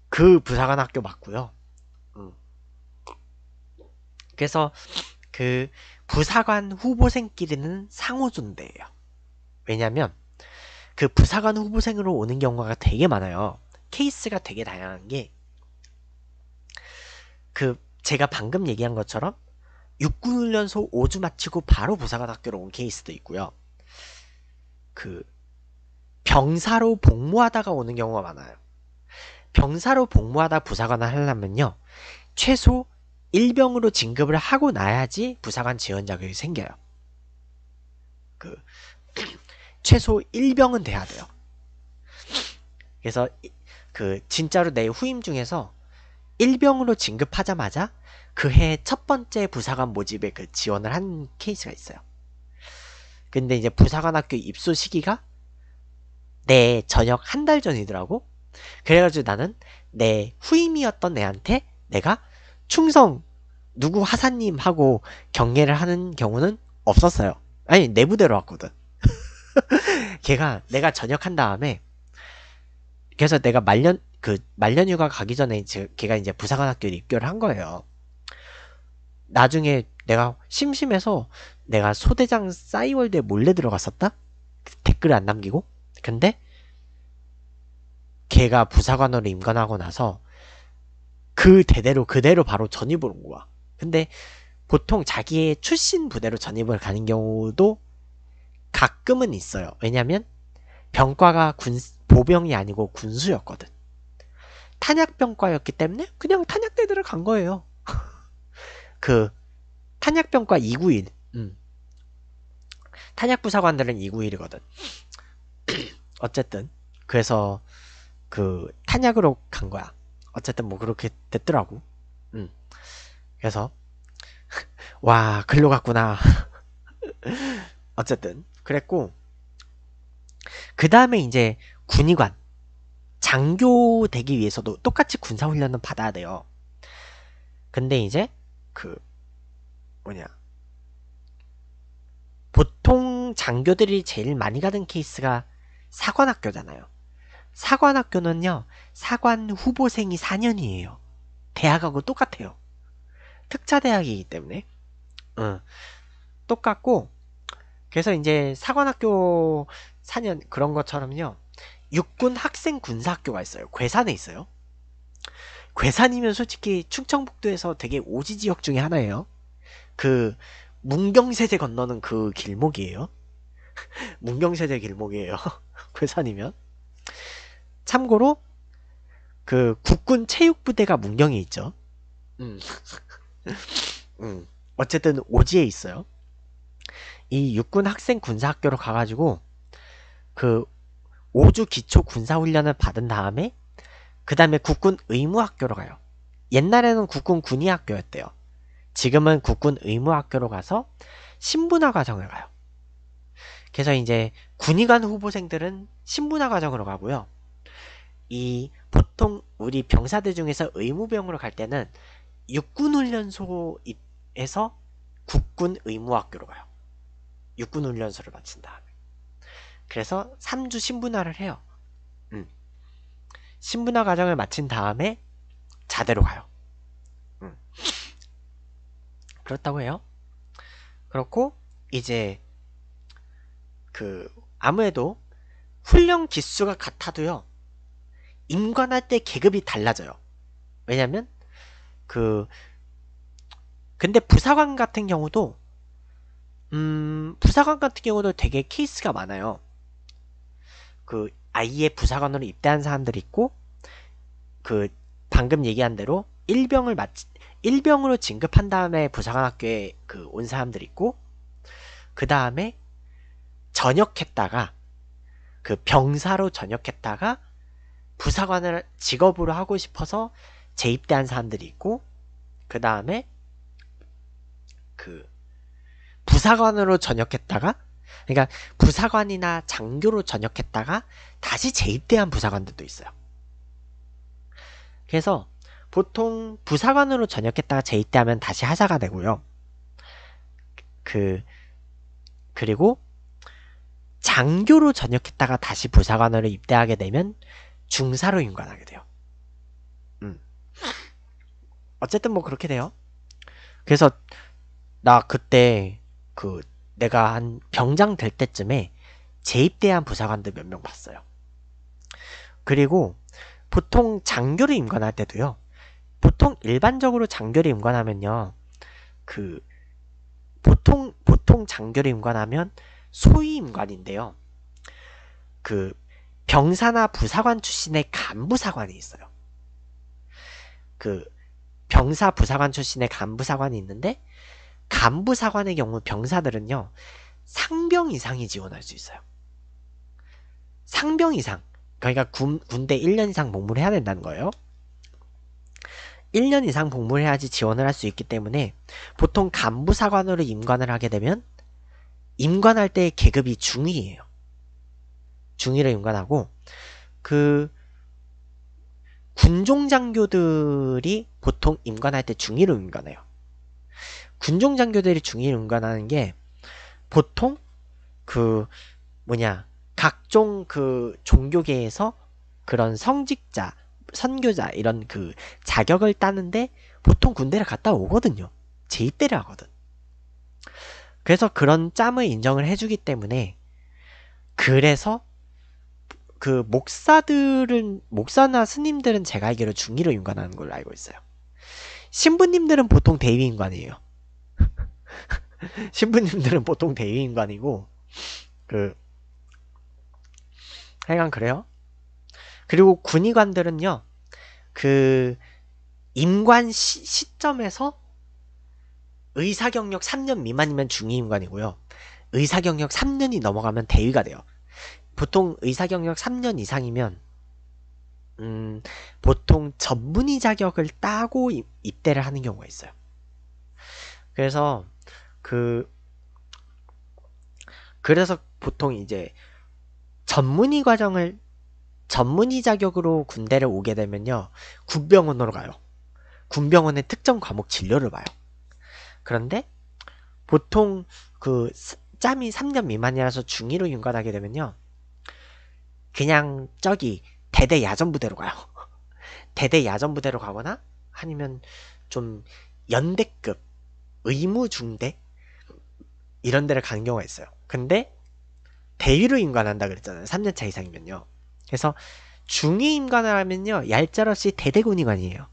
그 부사관 학교 맞고요. 그래서 그 부사관 후보생끼리는 상호존대예요. 왜냐면 하그 부사관 후보생으로 오는 경우가 되게 많아요. 케이스가 되게 다양한 게그 제가 방금 얘기한 것처럼 육군훈련소 5주 마치고 바로 부사관 학교로 온 케이스도 있고요. 그 병사로 복무하다가 오는 경우가 많아요. 병사로 복무하다 부사관을 하려면요. 최소 일병으로 진급을 하고 나야지 부사관 지원 자격이 생겨요. 그 최소 일병은 돼야 돼요. 그래서 그 진짜로 내 후임 중에서 일병으로 진급하자마자 그 해 첫 번째 부사관 모집에 그 지원을 한 케이스가 있어요. 근데 이제 부사관 학교 입소 시기가 내 저녁 한 달 전이더라고. 그래가지고 나는 내 후임이었던 애한테 내가 충성 누구 하사님하고 경례를 하는 경우는 없었어요. 아니 내 부대로 왔거든. 걔가 내가 전역한 다음에 그래서 내가 말년 그 말년휴가 가기 전에 걔가 이제 부산관학교 입교를 한 거예요. 나중에 내가 심심해서 내가 소대장 싸이월드에 몰래 들어갔었다? 댓글 안 남기고? 근데 걔가 부사관으로 임관하고 나서 그 대대로 그대로 바로 전입을 온 거야. 근데 보통 자기의 출신 부대로 전입을 가는 경우도 가끔은 있어요. 왜냐면 병과가 군 보병이 아니고 군수였거든. 탄약병과였기 때문에 그냥 탄약대들을 간 거예요. 그 탄약병과 291. 음. 탄약부사관들은 291이거든. 어쨌든 그래서 그 탄약으로 간 거야. 어쨌든 뭐 그렇게 됐더라고. 음. 그래서 와 글로 갔구나. 어쨌든 그랬고 그 다음에 이제 군의관 장교 되기 위해서도 똑같이 군사 훈련은 받아야 돼요. 근데 이제 그 뭐냐 보통 장교들이 제일 많이 가는 케이스가 사관학교잖아요. 사관학교는요, 사관 후보생이 4년이에요. 대학하고 똑같아요. 특차대학이기 때문에. 어, 똑같고, 그래서 이제 사관학교 4년 그런 것처럼요, 육군 학생 군사학교가 있어요. 괴산에 있어요. 괴산이면 솔직히 충청북도에서 되게 오지 지역 중에 하나예요. 그 문경세제 건너는 그 길목이에요. 문경세대 길목이에요. 괴산이면. 참고로 그 국군 체육부대가 문경에 있죠. 음. 음. 어쨌든 오지에 있어요. 이 육군 학생 군사학교로 가가지고 그 5주 기초 군사훈련을 받은 다음에 그 다음에 국군 의무학교로 가요. 옛날에는 국군 군의학교였대요. 지금은 국군 의무학교로 가서 신분화 과정을 가요. 그래서 이제 군의관 후보생들은 신문화 과정으로 가고요. 이 보통 우리 병사들 중에서 의무병으로 갈 때는 육군훈련소에서 국군 의무학교로 가요. 육군훈련소를 마친 다음에. 그래서 3주 신분화를 해요. 음. 신분화 과정을 마친 다음에 자대로 가요. 음. 그렇다고 해요. 그렇고 이제 그 아무래도 훈련 기수가 같아도요 임관할 때 계급이 달라져요 왜냐면 그 근데 부사관 같은 경우도 음 부사관 같은 경우도 되게 케이스가 많아요 그아이의 부사관으로 입대한 사람들이 있고 그 방금 얘기한 대로 일병을 마 일병으로 진급한 다음에 부사관 학교에 그 온 사람들이 있고 그 다음에 전역했다가 그 병사로 전역했다가 부사관을 직업으로 하고 싶어서 재입대한 사람들이 있고 그 다음에 그 부사관으로 전역했다가 그러니까 부사관이나 장교로 전역했다가 다시 재입대한 부사관들도 있어요. 그래서 보통 부사관으로 전역했다가 재입대하면 다시 하사가 되고요. 그 그리고 장교로 전역했다가 다시 부사관으로 입대하게 되면 중사로 임관하게 돼요. 음. 어쨌든 뭐 그렇게 돼요. 그래서 나 그때 그 내가 한 병장 될 때쯤에 재입대한 부사관들 몇 명 봤어요. 그리고 보통 장교로 임관할 때도요. 보통 일반적으로 장교로 임관하면요. 그 보통 보통 장교로 임관하면 소위임관인데요. 그 병사나 부사관 출신의 간부사관이 있어요. 그 병사 부사관 출신의 간부사관이 있는데 간부사관의 경우 병사들은요. 상병 이상이 지원할 수 있어요. 상병 이상. 그러니까 군, 군대 1년 이상 복무를 해야 된다는 거예요. 1년 이상 복무를 해야지 지원을 할 수 있기 때문에 보통 간부사관으로 임관을 하게 되면 임관할 때의 계급이 중위예요. 중위를 임관하고 그 군종장교들이 보통 임관할 때중위를 임관해요. 군종장교들이 중위를 임관하는 게 보통 그 뭐냐 각종 그 종교계에서 그런 성직자, 선교자 이런 그 자격을 따는데 보통 군대를 갔다 오거든요. 제입대를 하거든. 그래서 그런 짬을 인정을 해주기 때문에 그래서 그 목사들은 목사나 스님들은 제가 알기로 중위로 윤관하는 걸로 알고 있어요. 신부님들은 보통 대위인관이에요. 신부님들은 보통 대위인관이고 그 하여간 그래요. 그리고 군의관들은요. 그 임관 시, 점에서 의사 경력 3년 미만이면 중위임관이고요. 의사 경력 3년이 넘어가면 대위가 돼요. 보통 의사 경력 3년 이상이면 음, 보통 전문의 자격을 따고 입대를 하는 경우가 있어요. 그래서 그 그래서 보통 이제 전문의 과정을 전문의 자격으로 군대를 오게 되면요. 군병원으로 가요. 군병원의 특정 과목 진료를 봐요. 그런데 보통 그 짬이 3년 미만이라서 중위로 윤관하게 되면요. 그냥 저기 대대 야전부대로 가요. 대대 야전부대로 가거나 아니면 좀 연대급 의무중대 이런 데를 가는 경우가 있어요. 근데 대위로 임관한다 그랬잖아요. 3년차 이상이면요. 그래서 중위 임관을 하면요. 얄짤없이 대대군의관이에요.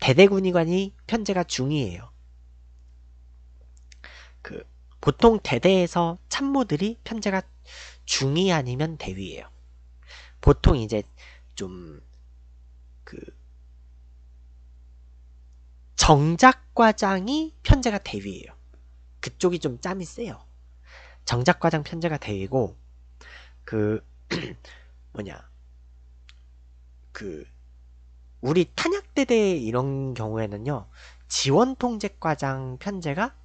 대대군의관이 편제가 중위예요. 그 보통 대대에서 참모들이 편제가 중위 아니면 대위예요. 보통 이제 좀 그 정작과장이 편제가 대위예요. 그쪽이 좀 짬이 세요. 정작과장 편제가 대위고 그 뭐냐 그 우리 탄약대대 이런 경우에는요 지원통제과장 편제가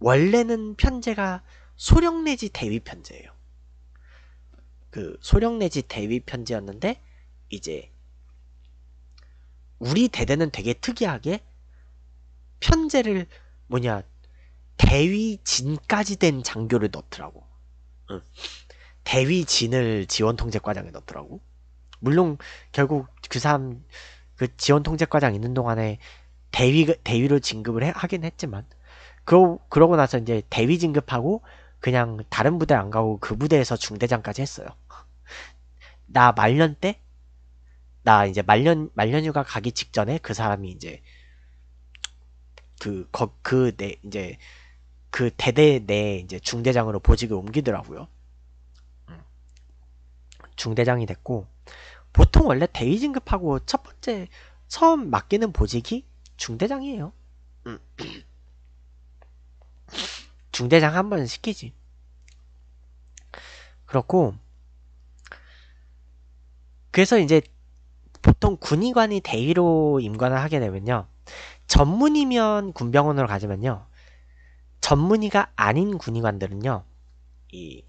원래는 편제가 소령 내지 대위 편제예요. 그 소령 내지 대위 편제였는데 이제 우리 대대는 되게 특이하게 편제를 뭐냐 대위진까지 된 장교를 넣더라고. 응. 대위진을 지원통제과장에 넣더라고. 물론 결국 그 사람 그 지원통제과장 있는 동안에 대위 대위로 진급을 해, 하긴 했지만 그러, 그러고 나서 이제 대위 진급하고 그냥 다른 부대 안 가고 그 부대에서 중대장까지 했어요. 나 말년 때? 나 이제 말년, 말년휴가 가기 직전에 그 사람이 이제 그, 거, 그, 내, 이제 그 대대 내 이제 중대장으로 보직을 옮기더라고요. 중대장이 됐고, 보통 원래 대위 진급하고 첫 번째, 처음 맡기는 보직이 중대장이에요. 음. 중대장 한번 시키지. 그렇고 그래서 이제 보통 군의관이 대위로 임관을 하게 되면요. 전문이면 군병원으로 가지만요. 전문의가 아닌 군의관들은요. 이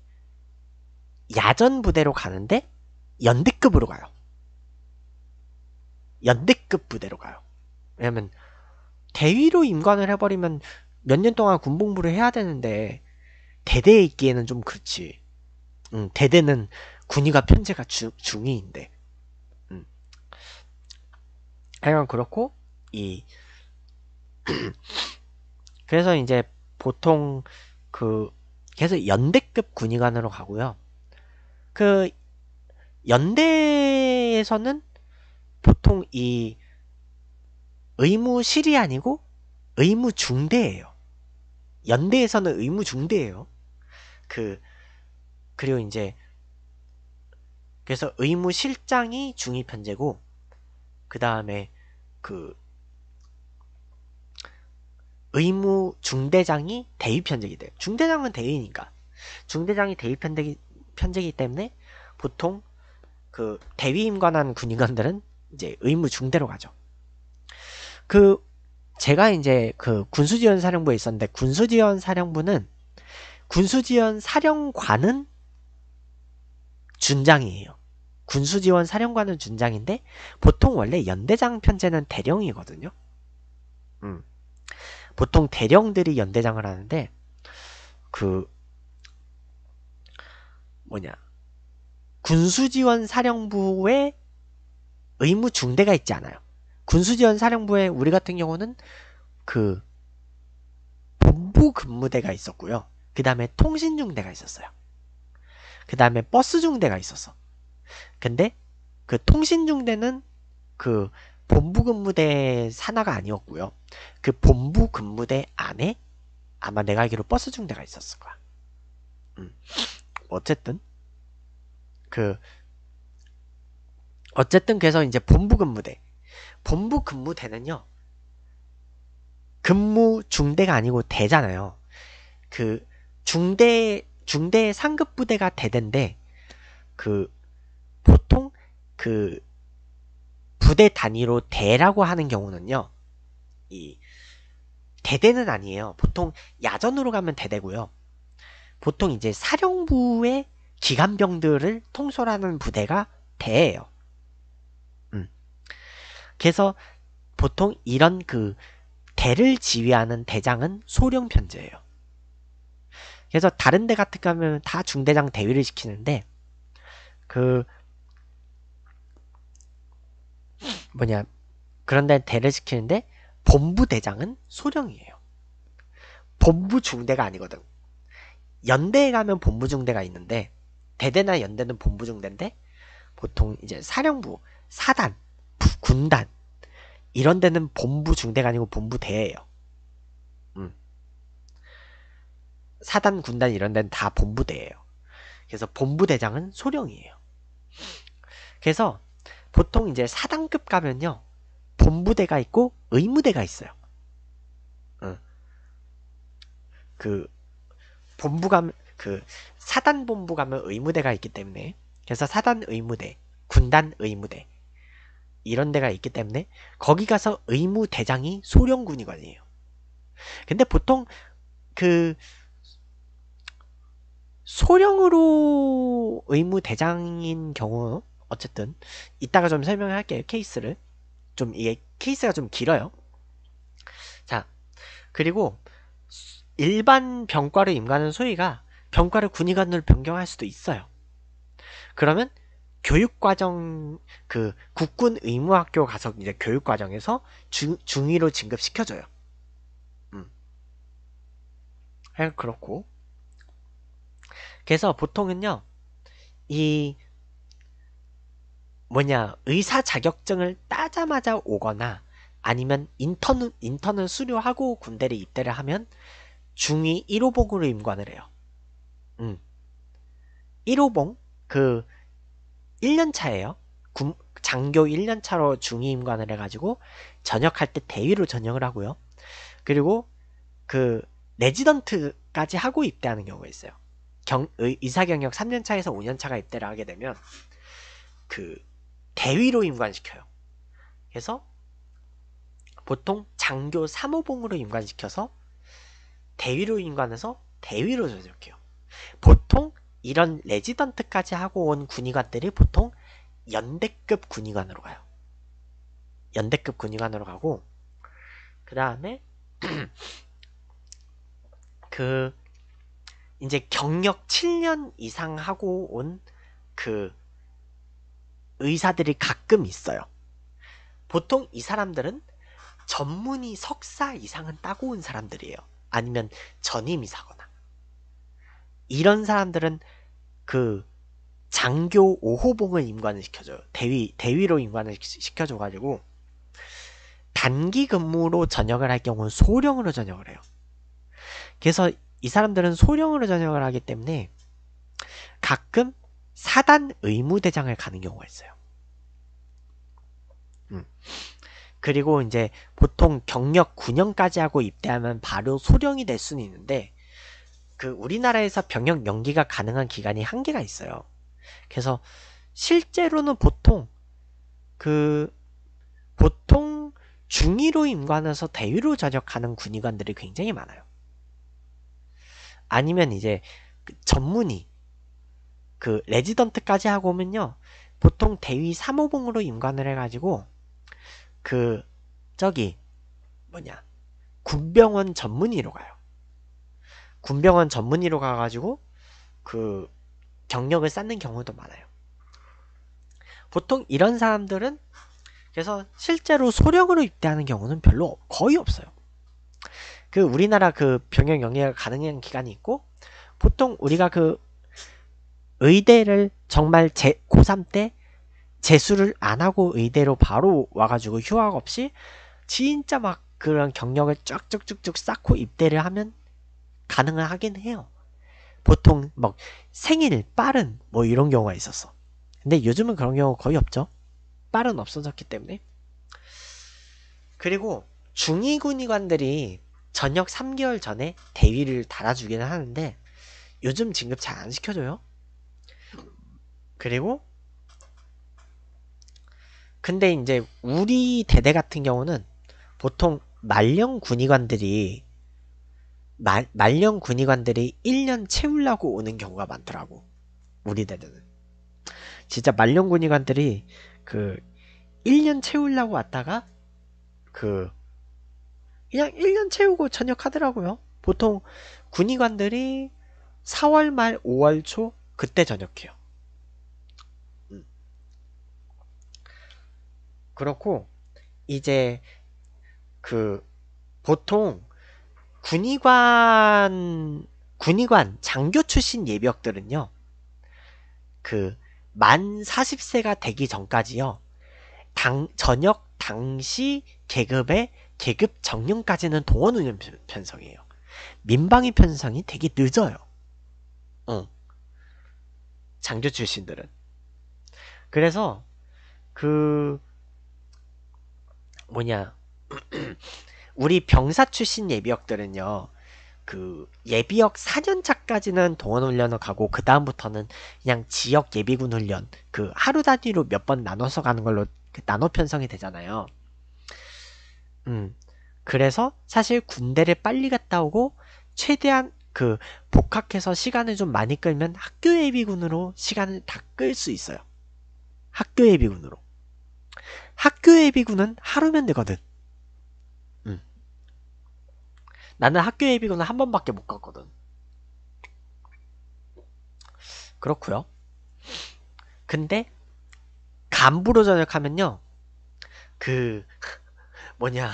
야전 부대로 가는데 연대급으로 가요. 연대급 부대로 가요. 왜냐면 대위로 임관을 해버리면 몇년 동안 군복무를 해야 되는데 대대에 있기에는 좀 그렇지. 응, 대대는 군의가 편제가 주, 중위인데. 응. 하여간 그렇고 이 그래서 이제 보통 그 계속 연대급 군의관으로 가고요. 그 연대에서는 보통 이 의무 실이 아니고 의무 중대예요. 연대에서는 의무 중대예요. 그 그리고 이제 그래서 의무 실장이 중위 편제고 그 다음에 그 의무 중대장이 대위 편제기 돼요. 중대장은 대위니까 중대장이 대위 편제기 편제기 때문에 보통 그 대위 임관한 군인관들은 이제 의무 중대로 가죠. 그 제가 이제 그 군수지원 사령부에 있었는데 군수지원 사령부는 군수지원 사령관은 준장이에요. 군수지원 사령관은 준장인데 보통 원래 연대장 편제는 대령이거든요. 음. 보통 대령들이 연대장을 하는데 그 뭐냐 군수지원 사령부에 의무 중대가 있지 않아요. 군수지원 사령부에 우리 같은 경우는 그 본부 근무대가 있었고요. 그 다음에 통신 중대가 있었어요. 그 다음에 버스 중대가 있었어. 근데 그 통신 중대는 그 본부 근무대 산하가 아니었고요. 그 본부 근무대 안에 아마 내가 알기로 버스 중대가 있었을 거야. 음. 어쨌든 그 어쨌든 그래서 이제 본부 근무대 본부 근무대는요. 근무 중대가 아니고 대잖아요. 그 중대 중대 상급 부대가 대대인데 그 보통 그 부대 단위로 대라고 하는 경우는요. 이 대대는 아니에요. 보통 야전으로 가면 대대고요. 보통 이제 사령부의 기관병들을 통솔하는 부대가 대예요. 그래서 보통 이런 그 대를 지휘하는 대장은 소령 편제예요. 그래서 다른 데 같은 가면 다 중대장 대위를 시키는데 그 뭐냐 그런 데 대를 시키는데 본부 대장은 소령이에요. 본부 중대가 아니거든. 연대에 가면 본부 중대가 있는데 대대나 연대는 본부 중대인데 보통 이제 사령부 사단 군단 이런 데는 본부 중대가 아니고 본부 대예요. 음. 사단 군단 이런 데는 다 본부 대예요. 그래서 본부 대장은 소령이에요. 그래서 보통 이제 사단급 가면요. 본부대가 있고 의무대가 있어요. 음. 그 본부 가면 그 사단 본부 가면 의무대가 있기 때문에 그래서 사단 의무대, 군단 의무대 이런 데가 있기 때문에 거기 가서 의무 대장이 소령군이 관리해요. 근데 보통 그 소령으로 의무 대장인 경우 어쨌든 이따가 좀 설명을 할게요 케이스를 좀 이게 케이스가 좀 길어요 자 그리고 일반 병과를 임관하는 소위가 병과를 군의관으로 변경할 수도 있어요 그러면 교육과정 그 국군 의무학교 가서 이제 교육과정에서 중, 중위로 진급시켜줘요. 음. 그렇고 그래서 보통은요 이 뭐냐 의사 자격증을 따자마자 오거나 아니면 인턴 인턴을 수료하고 군대를 입대를 하면 중위 1호봉으로 임관을 해요. 음. 1호봉 그 1년 차예요. 군, 장교 1년 차로 중위임관을 해가지고 전역할 때 대위로 전역을 하고요. 그리고 그 레지던트까지 하고 입대하는 경우가 있어요. 경, 의사 경력 3년 차에서 5년 차가 입대를 하게 되면 그 대위로 임관시켜요. 그래서 보통 장교 3호봉으로 임관시켜서 대위로 임관해서 대위로 전역해요. 보통 이런 레지던트까지 하고 온 군의관들이 보통 연대급 군의관으로 가요. 연대급 군의관으로 가고 그 다음에 그 이제 경력 7년 이상 하고 온 그 의사들이 가끔 있어요. 보통 이 사람들은 전문의 석사 이상은 따고 온 사람들이에요. 아니면 전임 의사건. 거 이런 사람들은 그 장교 5호봉을 임관을 시켜줘요. 대위, 대위로 임관을 시켜줘가지고 단기 근무로 전역을 할 경우는 소령으로 전역을 해요. 그래서 이 사람들은 소령으로 전역을 하기 때문에 가끔 사단 의무대장을 가는 경우가 있어요. 음. 그리고 이제 보통 경력 9년까지 하고 입대하면 바로 소령이 될 수는 있는데 그 우리나라에서 병역 연기가 가능한 기간이 한계가 있어요. 그래서 실제로는 보통 그 보통 중위로 임관해서 대위로 전역하는 군의관들이 굉장히 많아요. 아니면 이제 그 전문의 그 레지던트까지 하고 오면요. 보통 대위 3호봉으로 임관을 해가지고 그 저기 뭐냐 국병원 전문의로 가요. 군병원 전문의로 가가지고 그 경력을 쌓는 경우도 많아요. 보통 이런 사람들은 그래서 실제로 소령으로 입대하는 경우는 별로 거의 없어요. 그 우리나라 그 병역 영리가 가능한 기간이 있고 보통 우리가 그 의대를 정말 제 고3 때 재수를 안 하고 의대로 바로 와가지고 휴학 없이 진짜 막 그런 경력을 쭉쭉쭉쭉 쌓고 입대를 하면 가능하긴 해요. 보통 막 생일 빠른 뭐 이런 경우가 있었어. 근데 요즘은 그런 경우 거의 없죠. 빠른 없어졌기 때문에. 그리고 중위군의관들이 전역 3개월 전에 대위를 달아주기는 하는데 요즘 진급 잘 안 시켜줘요. 그리고 근데 이제 우리 대대 같은 경우는 보통 말령 군의관들이 말, 말년 군의관들이 1년 채우려고 오는 경우가 많더라고. 우리 대대는. 진짜 말년 군의관들이 그 1년 채우려고 왔다가 그 그냥 1년 채우고 전역하더라고요. 보통 군의관들이 4월 말 5월 초 그때 전역해요. 음. 그렇고 이제 그 보통 군의관 군의관 장교 출신 예비역들은요. 그 만 40세가 되기 전까지요. 당 전역 당시 계급의 계급 정령까지는 동원 운영 편성이에요. 민방위 편성이 되게 늦어요. 어. 장교 출신들은. 그래서 그 뭐냐 우리 병사 출신 예비역들은요. 그 예비역 4년차까지는 동원 훈련을 가고 그 다음부터는 그냥 지역 예비군 훈련 그 하루 단위로 몇 번 나눠서 가는 걸로 그 나눠 편성이 되잖아요. 음. 그래서 사실 군대를 빨리 갔다 오고 최대한 그 복학해서 시간을 좀 많이 끌면 학교 예비군으로 시간을 다 끌 수 있어요. 학교 예비군으로. 학교 예비군은 하루면 되거든. 나는 학교 예비군을 한 번밖에 못 갔거든. 그렇구요 근데 간부로 전역하면요. 그 뭐냐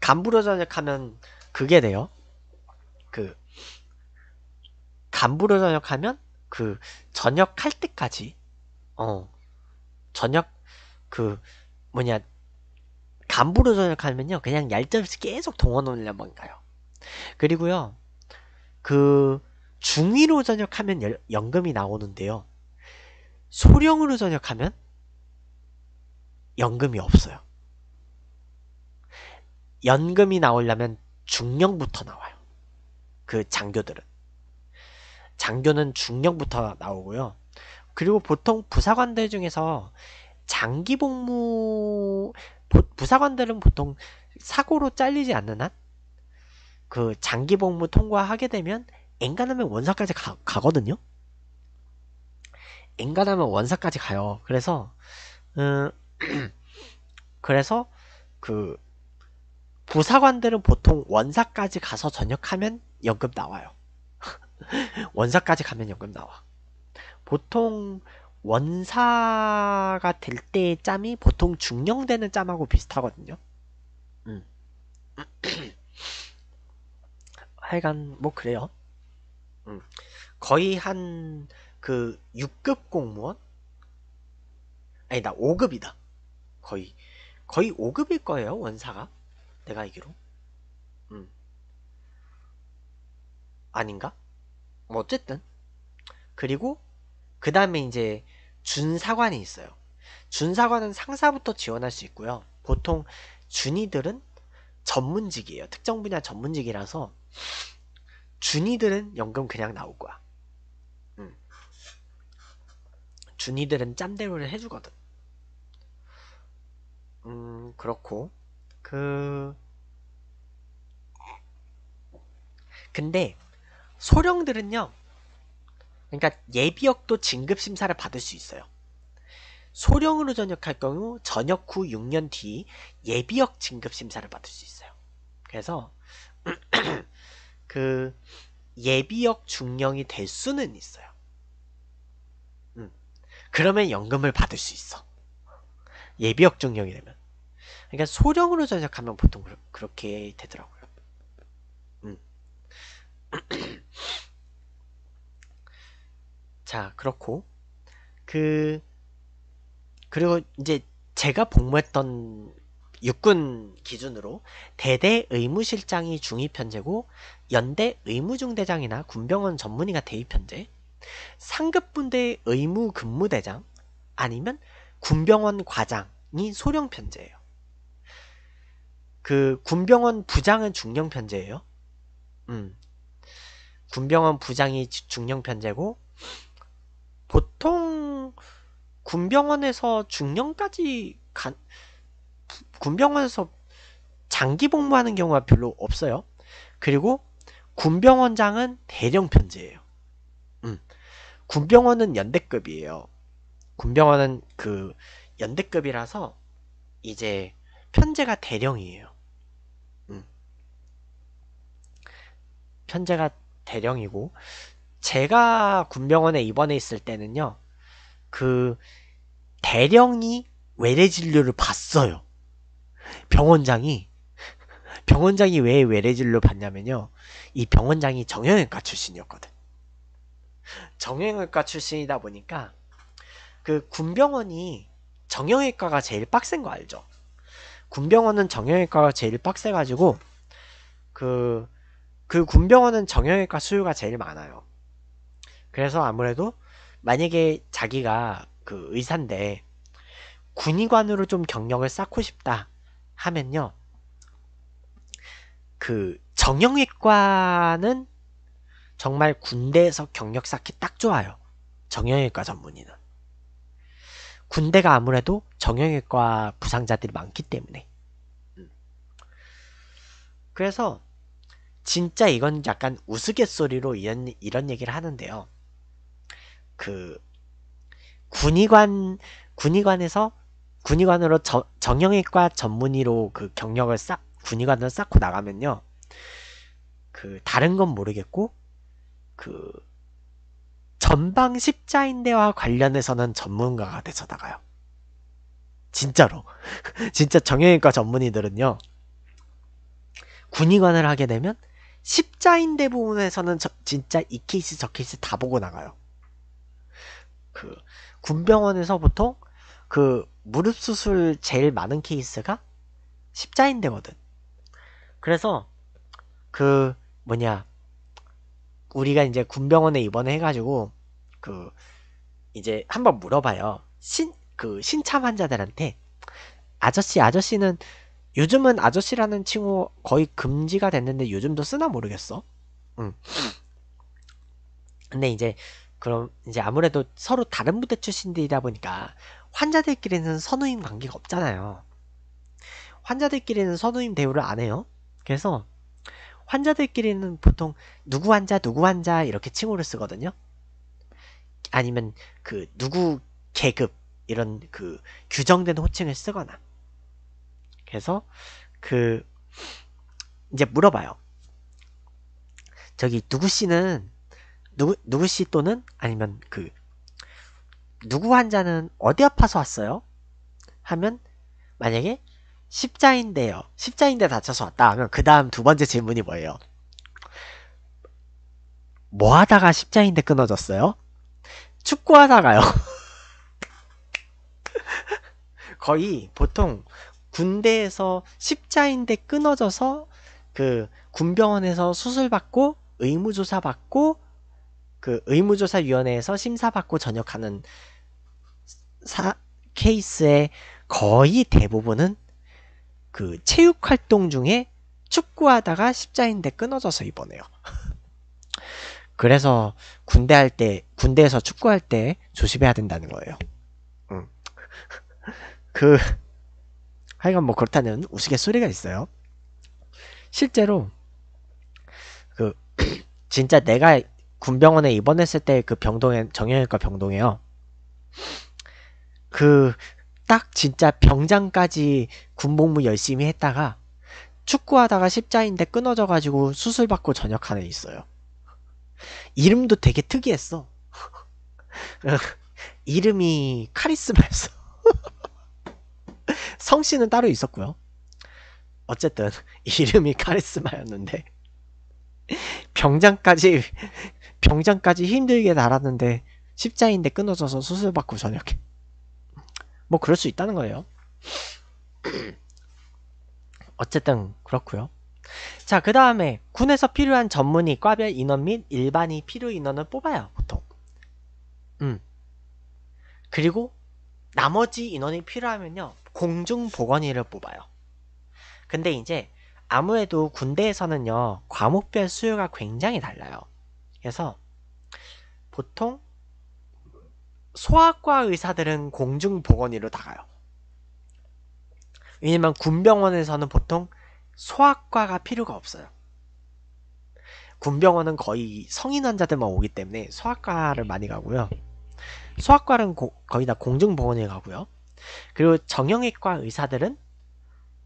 간부로 전역하면 그게 돼요. 그 간부로 전역하면 그 전역할 때까지 어 전역 그 뭐냐 간부로 전역하면요. 그냥 얄짤없이 계속 동원훈련만 가요. 그리고요. 그 중위로 전역하면 연금이 나오는데요. 소령으로 전역하면 연금이 없어요. 연금이 나오려면 중령부터 나와요. 그 장교들은. 장교는 중령부터 나오고요. 그리고 보통 부사관들 중에서 장기 복무 부사관들은 보통 사고로 잘리지 않는 한그 장기 복무 통과하게 되면 엔간하면 원사까지 가, 가거든요. 엔간하면 원사까지 가요. 그래서 음, 그래서 그 부사관들은 보통 원사까지 가서 전역하면 연금 나와요. 원사까지 가면 연금 나와. 보통 원사가 될 때의 짬이 보통 중령되는 짬하고 비슷하거든요. 음. 하여간 뭐 그래요. 음. 거의 한 그 6급 공무원? 아니나 5급이다. 거의 거의 5급일 거예요 원사가. 내가 알기로. 음. 아닌가? 뭐 어쨌든 그리고 그 다음에 이제 준사관이 있어요. 준사관은 상사부터 지원할 수 있고요. 보통 준이들은 전문직이에요. 특정 분야 전문직이라서 준이들은 연금 그냥 나올 거야. 음. 준이들은 짬대로를 해주거든. 음 그렇고 그 근데 소령들은요 그러니까 예비역도 진급 심사를 받을 수 있어요. 소령으로 전역할 경우 전역 후 6년 뒤 예비역 진급 심사를 받을 수 있어요. 그래서 그 예비역 중령이 될 수는 있어요. 음. 그러면 연금을 받을 수 있어. 예비역 중령이 되면. 그러니까 소령으로 전역하면 보통 그렇게 되더라고요. 음. 자, 그렇고 그 그리고 이제 제가 복무했던 육군 기준으로 대대 의무실장이 중위편제고 연대 의무중대장이나 군병원 전문의가 대위편제 상급분대 의무근무대장 아니면 군병원 과장이 소령편제예요. 그 군병원 부장은 중령편제예요. 음. 군병원 부장이 중령편제고 보통 군병원에서 중년까지 간 군병원에서 장기 복무하는 경우가 별로 없어요. 그리고 군병원장은 대령 편제예요. 음. 군병원은 연대급이에요. 군병원은 그 연대급이라서 이제 편제가 대령이에요. 음. 편제가 대령이고 제가 군병원에 입원해 있을 때는요, 그 대령이 외래 진료를 봤어요. 병원장이 병원장이 왜 외래 진료 를 봤냐면요, 이 병원장이 정형외과 출신이었거든. 정형외과 출신이다 보니까 그 군병원이 정형외과가 제일 빡센 거 알죠? 군병원은 정형외과가 제일 빡세가지고 그, 그 군병원은 정형외과 수요가 제일 많아요. 그래서 아무래도 만약에 자기가 그 의사인데 군의관으로 좀 경력을 쌓고 싶다 하면요. 그 정형외과는 정말 군대에서 경력 쌓기 딱 좋아요. 정형외과 전문의는. 군대가 아무래도 정형외과 부상자들이 많기 때문에. 음. 그래서 진짜 이건 약간 우스갯소리로 이런, 이런 얘기를 하는데요. 그 군의관 군의관에서 군의관으로 저, 정형외과 전문의로 그 경력을 쌓군의관을 쌓고 나가면요. 그 다른 건 모르겠고 그 전방 십자인대와 관련해서는 전문가가 돼서 나가요. 진짜로. 진짜 정형외과 전문의들은요. 군의관을 하게 되면 십자인대 부분에서는 저, 진짜 이 케이스 저 케이스 다 보고 나가요. 그 군병원에서 부터그 무릎 수술 제일 많은 케이스가 십자인대거든. 그래서 그 뭐냐 우리가 이제 군병원에 입원해가지고 그 이제 한번 물어봐요. 신 그 신참 환자들한테 아저씨 아저씨는 요즘은 아저씨라는 칭호 거의 금지가 됐는데 요즘도 쓰나 모르겠어. 응. 근데 이제 그럼 이제 아무래도 서로 다른 부대 출신들이다 보니까 환자들끼리는 선우임 관계가 없잖아요. 환자들끼리는 선우임 대우를 안 해요. 그래서 환자들끼리는 보통 누구 환자 누구 환자 이렇게 칭호를 쓰거든요. 아니면 그 누구 계급 이런 그 규정된 호칭을 쓰거나 그래서 그 이제 물어봐요. 저기 누구 씨는 누구 누구 씨 또는 아니면 그 누구 환자는 어디 아파서 왔어요? 하면 만약에 십자인데요. 십자인데 다쳐서 왔다 하면 그 다음 두 번째 질문이 뭐예요? 뭐 하다가 십자인데 끊어졌어요? 축구하다가요. 거의 보통 군대에서 십자인데 끊어져서 그 군병원에서 수술받고 의무조사 받고 그 의무조사위원회에서 심사받고 전역하는 사, 케이스의 거의 대부분은 그 체육 활동 중에 축구하다가 십자인대 끊어져서 입원해요. 그래서 군대 할 때, 군대에서 축구할 때 조심해야 된다는 거예요. 음. 그, 하여간 뭐 그렇다는 우스갯소리가 있어요. 실제로, 그, 진짜 내가 군병원에 입원했을 때 그 병동에 정형외과 병동에요. 그 딱 진짜 병장까지 군복무 열심히 했다가 축구하다가 십자인대 끊어져 가지고 수술 받고 전역한 애 있어요. 이름도 되게 특이했어. 이름이 카리스마였어. 성씨는 따로 있었고요. 어쨌든 이름이 카리스마였는데 병장까지 병장까지 힘들게 달았는데 십자인대 끊어져서 수술받고 저녁에 뭐 그럴 수 있다는 거예요 어쨌든 그렇고요 자 그 다음에 군에서 필요한 전문의 과별 인원 및 일반이 필요 인원을 뽑아요 보통 음 그리고 나머지 인원이 필요하면요 공중보건의를 뽑아요 근데 이제 아무래도 군대에서는요 과목별 수요가 굉장히 달라요 그래서 보통 소아과 의사들은 공중보건의로 나가요. 왜냐면 군병원에서는 보통 소아과가 필요가 없어요. 군병원은 거의 성인 환자들만 오기 때문에 소아과를 많이 가고요. 소아과는 고, 거의 다 공중보건에 가고요. 그리고 정형외과 의사들은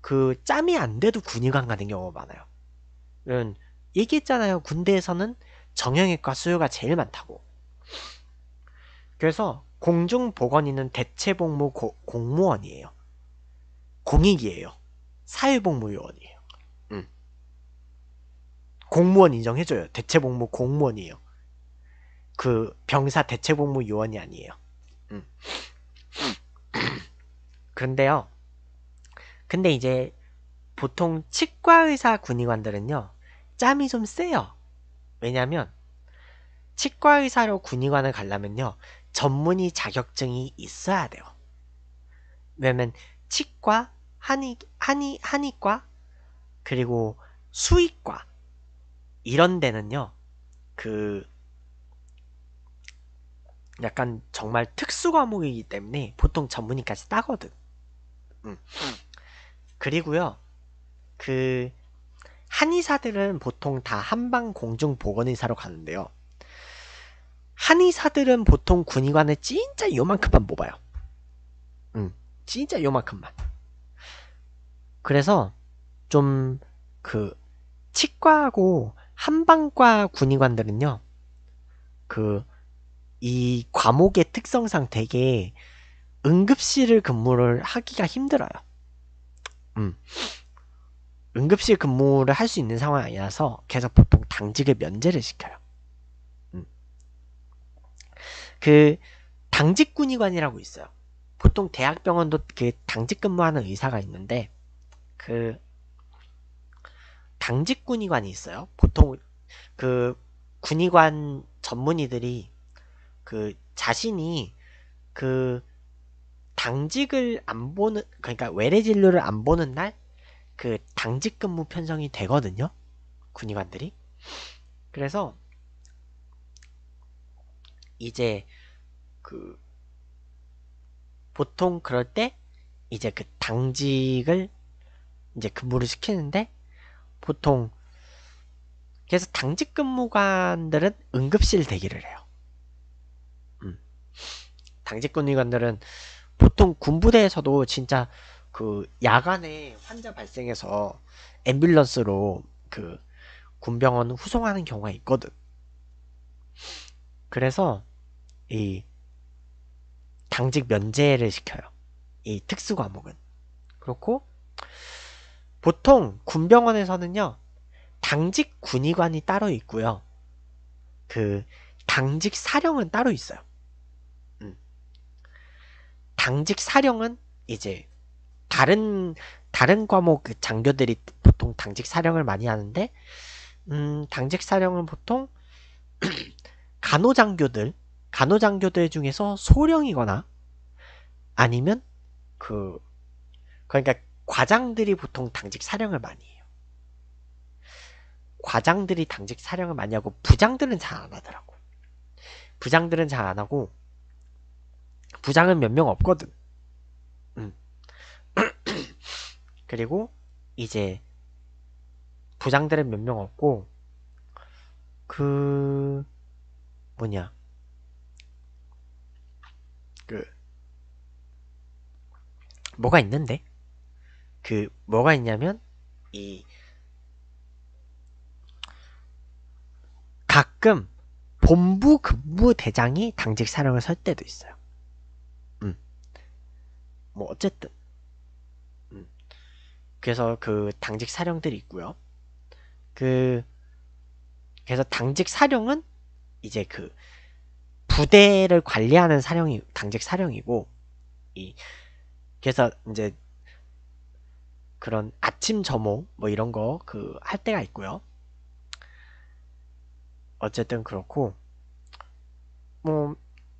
그 짬이 안 돼도 군의관 가는 경우가 많아요. 음, 얘기했잖아요. 군대에서는 정형외과 수요가 제일 많다고. 그래서 공중보건의는 대체복무 고, 공무원이에요. 공익이에요. 사회복무요원이에요. 음. 공무원 인정해줘요. 대체복무 공무원이에요. 그 병사 대체복무 요원이 아니에요. 음. 그런데요. 근데 이제 보통 치과 의사 군의관들은요. 짬이 좀 세요. 왜냐하면 치과 의사로 군의관을 가려면요 전문의 자격증이 있어야 돼요. 왜냐면 치과, 한의, 한의, 한의과, 그리고 수의과 이런 데는요 그 약간 정말 특수 과목이기 때문에 보통 전문의까지 따거든. 음. 그리고요 그 한의사들은 보통 다 한방 공중 보건의사로 가는데요. 한의사들은 보통 군의관을 진짜 요만큼만 뽑아요. 음, 진짜 요만큼만. 그래서 좀 그 치과하고 한방과 군의관들은요. 그 이 과목의 특성상 되게 응급실을 근무를 하기가 힘들어요. 음. 응급실 근무를 할 수 있는 상황이 아니라서 계속 보통 당직을 면제를 시켜요. 음. 그 당직군의관이라고 있어요. 보통 대학병원도 그 당직 근무하는 의사가 있는데 그 당직군의관이 있어요. 보통 그 군의관 전문의들이 그 자신이 그 당직을 안 보는 그러니까 외래 진료를 안 보는 날그 당직 근무 편성이 되거든요. 군의관들이. 그래서 이제 그 보통 그럴 때 이제 그 당직을 이제 근무를 시키는데 보통 그래서 당직 근무관들은 응급실 대기를 해요. 음. 당직 근무관들은 보통 군부대에서도 진짜 그 야간에 환자 발생해서 앰뷸런스로 그 군병원 후송하는 경우가 있거든. 그래서 이 당직 면제를 시켜요. 이 특수 과목은. 그렇고 보통 군병원에서는요. 당직 군의관이 따로 있고요. 그 당직 사령은 따로 있어요. 음. 당직 사령은 이제 다른 다른 과목 그 장교들이 보통 당직 사령을 많이 하는데 음, 당직 사령은 보통 간호장교들 간호장교들 중에서 소령이거나 아니면 그 그러니까 과장들이 보통 당직 사령을 많이 해요. 과장들이 당직 사령을 많이 하고 부장들은 잘 안 하더라고. 부장들은 잘 안 하고 부장은 몇 명 없거든. 그리고 이제 부장들은 몇 명 없고 그 뭐냐 그 뭐가 있는데 그 뭐가 있냐면 이 가끔 본부 근무 대장이 당직 사령을 설 때도 있어요. 음. 뭐 어쨌든 그래서 그 당직 사령들이 있고요. 그 그래서 당직 사령은 이제 그 부대를 관리하는 사령이 당직 사령이고 이 그래서 이제 그런 아침 점호 뭐 이런 거 그 할 때가 있고요. 어쨌든 그렇고 뭐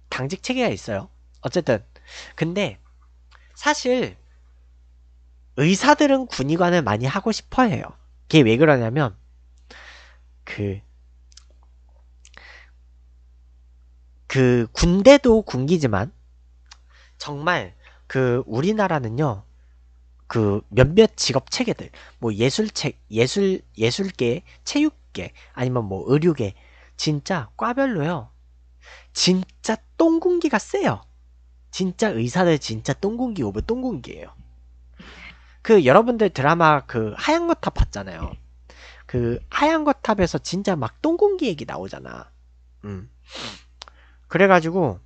당직 체계가 있어요. 어쨌든 근데 사실 의사들은 군의관을 많이 하고 싶어 해요. 그게 왜 그러냐면, 그, 그, 군대도 군기지만, 정말, 그, 우리나라는요, 그, 몇몇 직업 체계들, 뭐, 예술책, 예술, 예술계, 체육계, 아니면 뭐, 의료계, 진짜, 과별로요, 진짜 똥공기가 세요. 진짜 의사들 진짜 똥공기 오브 똥공기예요. 그 여러분들 드라마 그 하얀 거탑 봤잖아요. 그 하얀 거탑에서 진짜 막 똥공기 얘기 나오잖아. 음. 그래가지고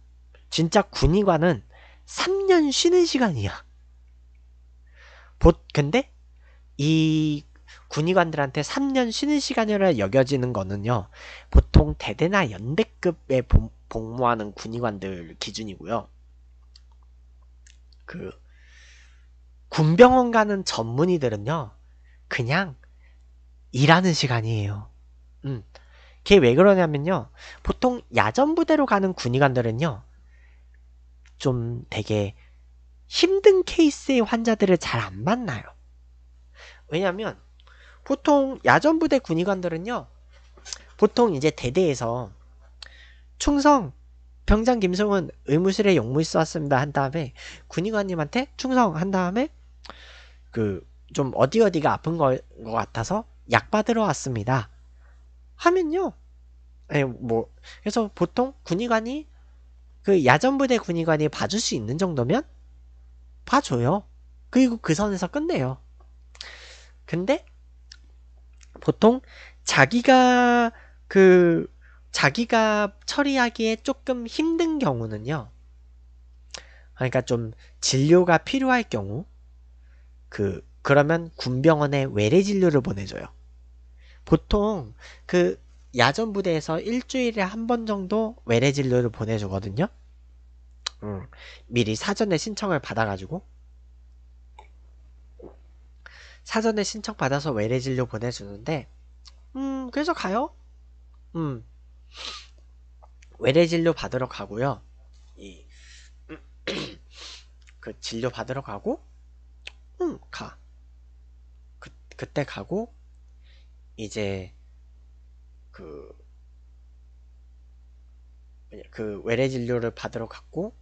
진짜 군의관은 3년 쉬는 시간이야. 보, 근데 이 군의관들한테 3년 쉬는 시간이라 여겨지는 거는요. 보통 대대나 연대급에 복, 복무하는 군의관들 기준이고요. 그 군병원 가는 전문의들은요, 그냥 일하는 시간이에요. 음. 그게 왜 그러냐면요, 보통 야전부대로 가는 군의관들은요, 좀 되게 힘든 케이스의 환자들을 잘 안 만나요. 왜냐면, 보통 야전부대 군의관들은요, 보통 이제 대대에서 충성, 병장 김성은 의무실에 용무 있어 왔습니다. 한 다음에 군의관님한테 충성 한 다음에 그좀 어디 어디가 아픈 거, 것 같아서 약 받으러 왔습니다. 하면요. 아뭐 예, 그래서 보통 군의관이 그 야전부대 군의관이 봐줄 수 있는 정도면 봐줘요. 그리고 그 선에서 끝내요. 근데 보통 자기가 그 자기가 처리하기에 조금 힘든 경우는요. 그러니까 좀 진료가 필요할 경우 그 그러면 군병원에 외래 진료를 보내줘요. 보통 그 야전 부대에서 일주일에 한 번 정도 외래 진료를 보내주거든요. 음, 미리 사전에 신청을 받아가지고 사전에 신청 받아서 외래 진료 보내주는데, 음 그래서 가요. 음 외래 진료 받으러 가고요. 이그 진료 받으러 가고 응, 가. 그, 그때 가고, 이제, 그, 그 외래 진료를 받으러 갔고,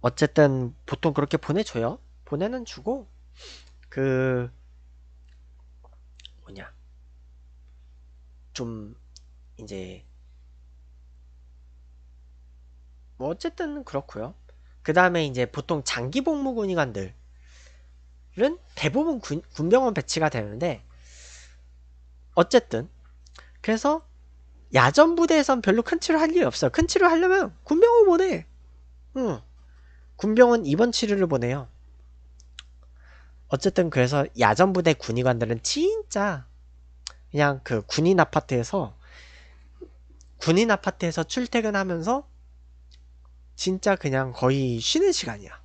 어쨌든 보통 그렇게 보내줘요. 보내는 주고, 그, 뭐냐, 좀, 이제, 뭐 어쨌든 그렇고요. 그 다음에 이제 보통 장기 복무군이관들 은 대부분 군, 군병원 배치가 되는데 어쨌든 그래서 야전 부대에선 별로 큰 치료 할 일이 없어. 요큰 치료 하려면 군병원 보내. 응. 군병원 입원 치료를 보내요. 어쨌든 그래서 야전 부대 군의관들은 진짜 그냥 그 군인 아파트에서 군인 아파트에서 출퇴근하면서 진짜 그냥 거의 쉬는 시간이야.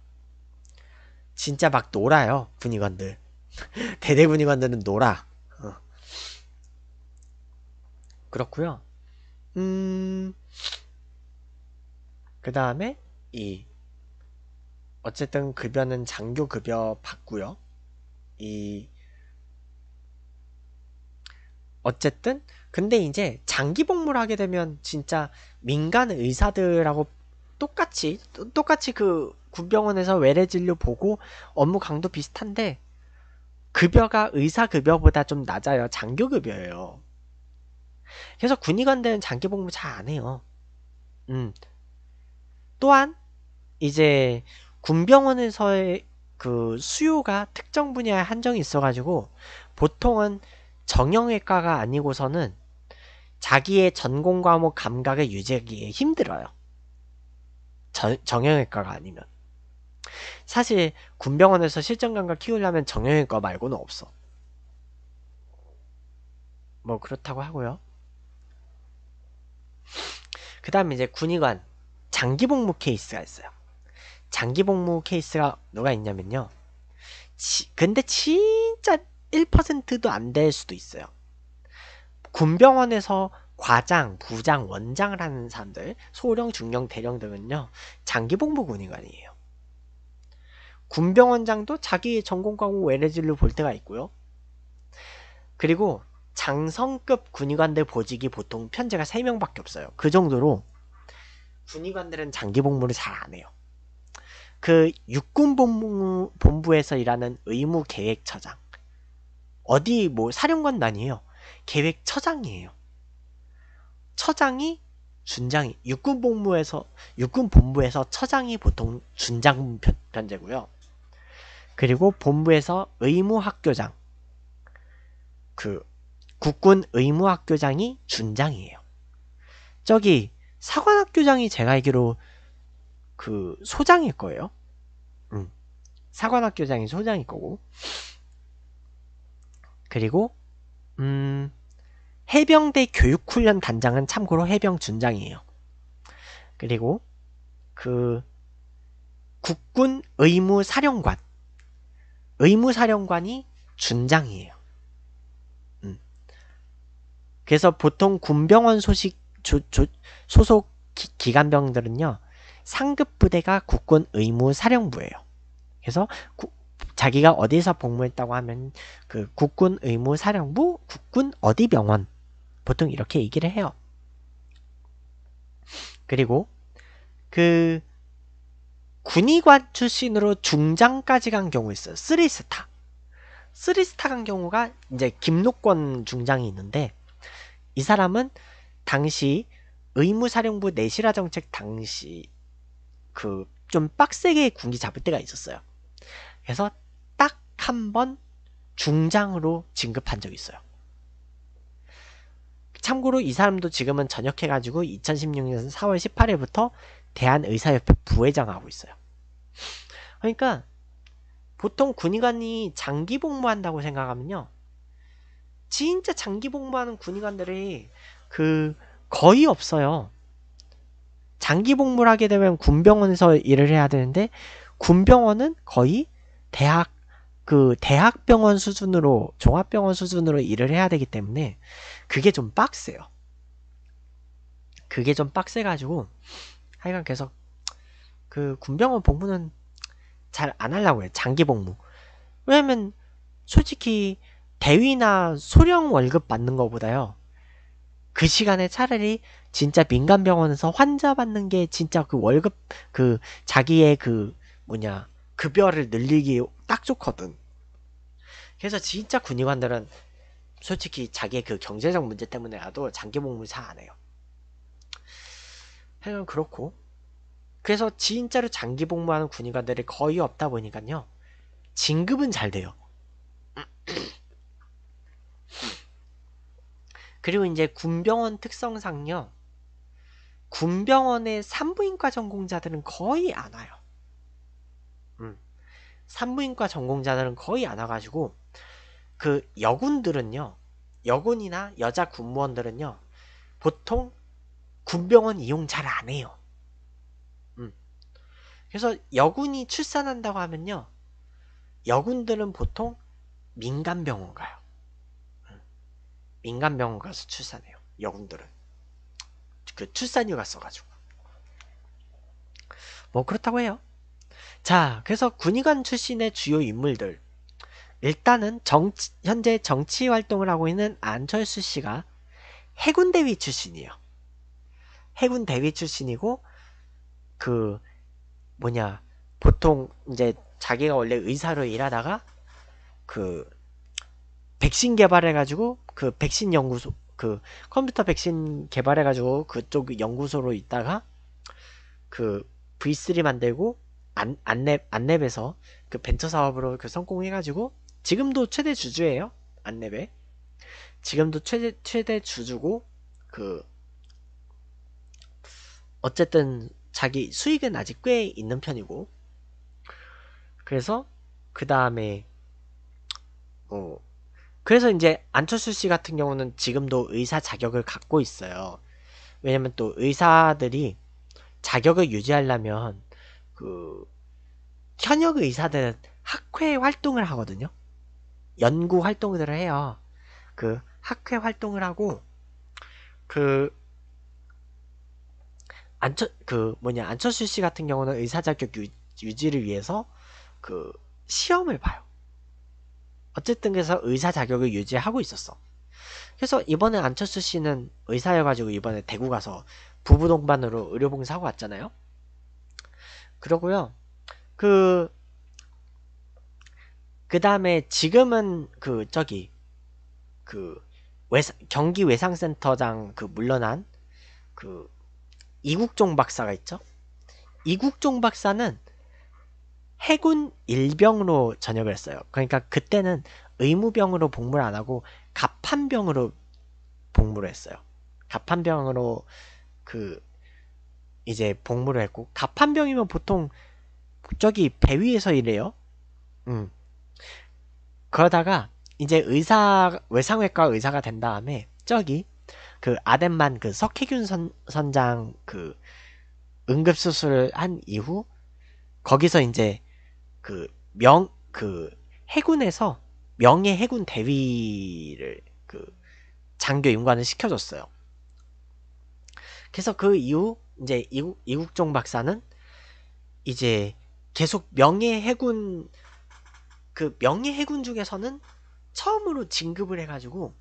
진짜 막 놀아요 군의관들 대대 군의관들은 놀아 어. 그렇구요음그 다음에 이 어쨌든 급여는 장교 급여 받구요이 어쨌든 근데 이제 장기 복무를 하게 되면 진짜 민간 의사들하고 똑같이 똑같이 그 군병원에서 외래 진료 보고 업무 강도 비슷한데 급여가 의사 급여보다 좀 낮아요. 장교 급여예요. 그래서 군의관대는 장기 복무 잘 안 해요. 음. 또한 이제 군병원에서의 그 수요가 특정 분야에 한정이 있어가지고 보통은 정형외과가 아니고서는 자기의 전공 과목 감각을 유지하기 에 힘들어요. 저, 정형외과가 아니면. 사실 군병원에서 실전 감각 키우려면 정형외과 말고는 없어. 뭐 그렇다고 하고요. 그 다음에 이제 군의관 장기 복무 케이스가 있어요. 장기 복무 케이스가 누가 있냐면요. 지, 근데 진짜 1%도 안 될 수도 있어요. 군병원에서 과장, 부장, 원장을 하는 사람들, 소령, 중령, 대령 등은요. 장기 복무 군의관이에요. 군병원장도 자기 전공 과목 외래진로 볼 때가 있고요. 그리고 장성급 군의관들 보직이 보통 편제가 3명밖에 없어요. 그 정도로 군의관들은 장기 복무를 잘 안 해요. 그 육군 본부, 본부에서 일하는 의무 계획처장. 어디 뭐 사령관도 아니에요. 계획처장이에요. 처장이 준장이 육군 본부에서 육군 본부에서 처장이 보통 준장 편제고요. 그리고 본부에서 의무학교장 그 국군 의무학교장이 준장이에요. 저기 사관학교장이 제가 알기로 그 소장일 거예요. 음. 사관학교장이 소장일 거고. 그리고 음 해병대 교육훈련 단장은 참고로 해병 준장이에요. 그리고 그 국군 의무사령관 의무사령관이 준장이에요. 음. 그래서 보통 군병원 소식 조, 조, 소속 기, 관병들은요 상급 부대가 국군 의무사령부예요. 그래서 구, 자기가 어디서 복무했다고 하면 그 국군 의무사령부, 국군 어디 병원 보통 이렇게 얘기를 해요. 그리고 그 군의관 출신으로 중장까지 간 경우 있어요. 쓰리스타. 쓰리스타 간 경우가 이제 김록권 중장이 있는데 이 사람은 당시 의무사령부 내실화 정책 당시 그 좀 빡세게 군기 잡을 때가 있었어요. 그래서 딱 한 번 중장으로 진급한 적이 있어요. 참고로 이 사람도 지금은 전역해가지고 2016년 4월 18일부터 대한의사협회 부회장하고 있어요. 그러니까 보통 군의관이 장기 복무한다고 생각하면요. 진짜 장기 복무하는 군의관들이 그 거의 없어요. 장기 복무를 하게 되면 군병원에서 일을 해야 되는데 군병원은 거의 대학 그 대학병원 수준으로 종합병원 수준으로 일을 해야 되기 때문에 그게 좀 빡세요. 그게 좀 빡세 가지고 하여간 계속 그 군병원 복무는 잘 안 하려고 해요. 장기 복무. 왜냐면 솔직히 대위나 소령 월급 받는 거보다요. 그 시간에 차라리 진짜 민간 병원에서 환자 받는 게 진짜 그 월급 그 자기의 그 뭐냐 급여를 늘리기 딱 좋거든. 그래서 진짜 군의관들은 솔직히 자기의 그 경제적 문제 때문에라도 장기 복무 잘안 해요. 해는 그렇고 그래서 진짜로 장기 복무하는 군인관들이 거의 없다 보니까요 진급은 잘 돼요 그리고 이제 군병원 특성상요 군병원의 산부인과 전공자들은 거의 안 와요 음. 산부인과 전공자들은 거의 안 와가지고 그 여군들은요 여군이나 여자 군무원들은요 보통 군병원 이용 잘 안 해요. 음. 그래서 여군이 출산한다고 하면요. 여군들은 보통 민간병원 가요. 음. 민간병원 가서 출산해요. 여군들은. 그 출산휴가 써가지고. 뭐 그렇다고 해요. 자, 그래서 군의관 출신의 주요 인물들. 일단은 정치, 현재 정치 활동을 하고 있는 안철수 씨가 해군대위 출신이에요. 해군 대위 출신이고 그 뭐냐 보통 이제 자기가 원래 의사로 일하다가 그 백신 개발해가지고 그 백신 연구소 그 컴퓨터 백신 개발해가지고 그쪽 연구소로 있다가 그 V3 만들고 안, 안랩 안랩에서 그 벤처 사업으로 그 성공해가지고 지금도 최대 주주예요 안랩에 지금도 최대 최대 주주고 그 어쨌든 자기 수익은 아직 꽤 있는 편이고 그래서 그 다음에 어 그래서 이제 안철수 씨 같은 경우는 지금도 의사 자격을 갖고 있어요. 왜냐면 또 의사들이 자격을 유지하려면 그 현역 의사들은 학회 활동을 하거든요. 연구 활동들을 해요. 그 학회 활동을 하고 그 안철 그 뭐냐 안철수 씨 같은 경우는 의사 자격 유, 유지를 위해서 그 시험을 봐요. 어쨌든 그래서 의사 자격을 유지하고 있었어. 그래서 이번에 안철수 씨는 의사여가지고 이번에 대구 가서 부부 동반으로 의료봉사하고 왔잖아요. 그러고요. 그, 그 다음에 지금은 그, 저기, 그, 외사, 경기 외상센터장 그 물러난 그 이국종 박사가 있죠. 이국종 박사는 해군 일병으로 전역을 했어요. 그러니까 그때는 의무병으로 복무를 안 하고 갑판병으로 복무를 했어요. 갑판병으로 그 이제 복무를 했고 갑판병이면 보통 저기 배 위에서 일해요. 음. 그러다가 이제 의사 외상외과 의사가 된 다음에 저기 그 아덴만 그 석희균 선, 선장 그 응급수술을 한 이후 거기서 이제 그 명, 그 해군에서 명예 해군 대위를 그 장교 임관을 시켜줬어요. 그래서 그 이후 이제 이국, 이국종 박사는 이제 계속 명예 해군 그 명예 해군 중에서는 처음으로 진급을 해가지고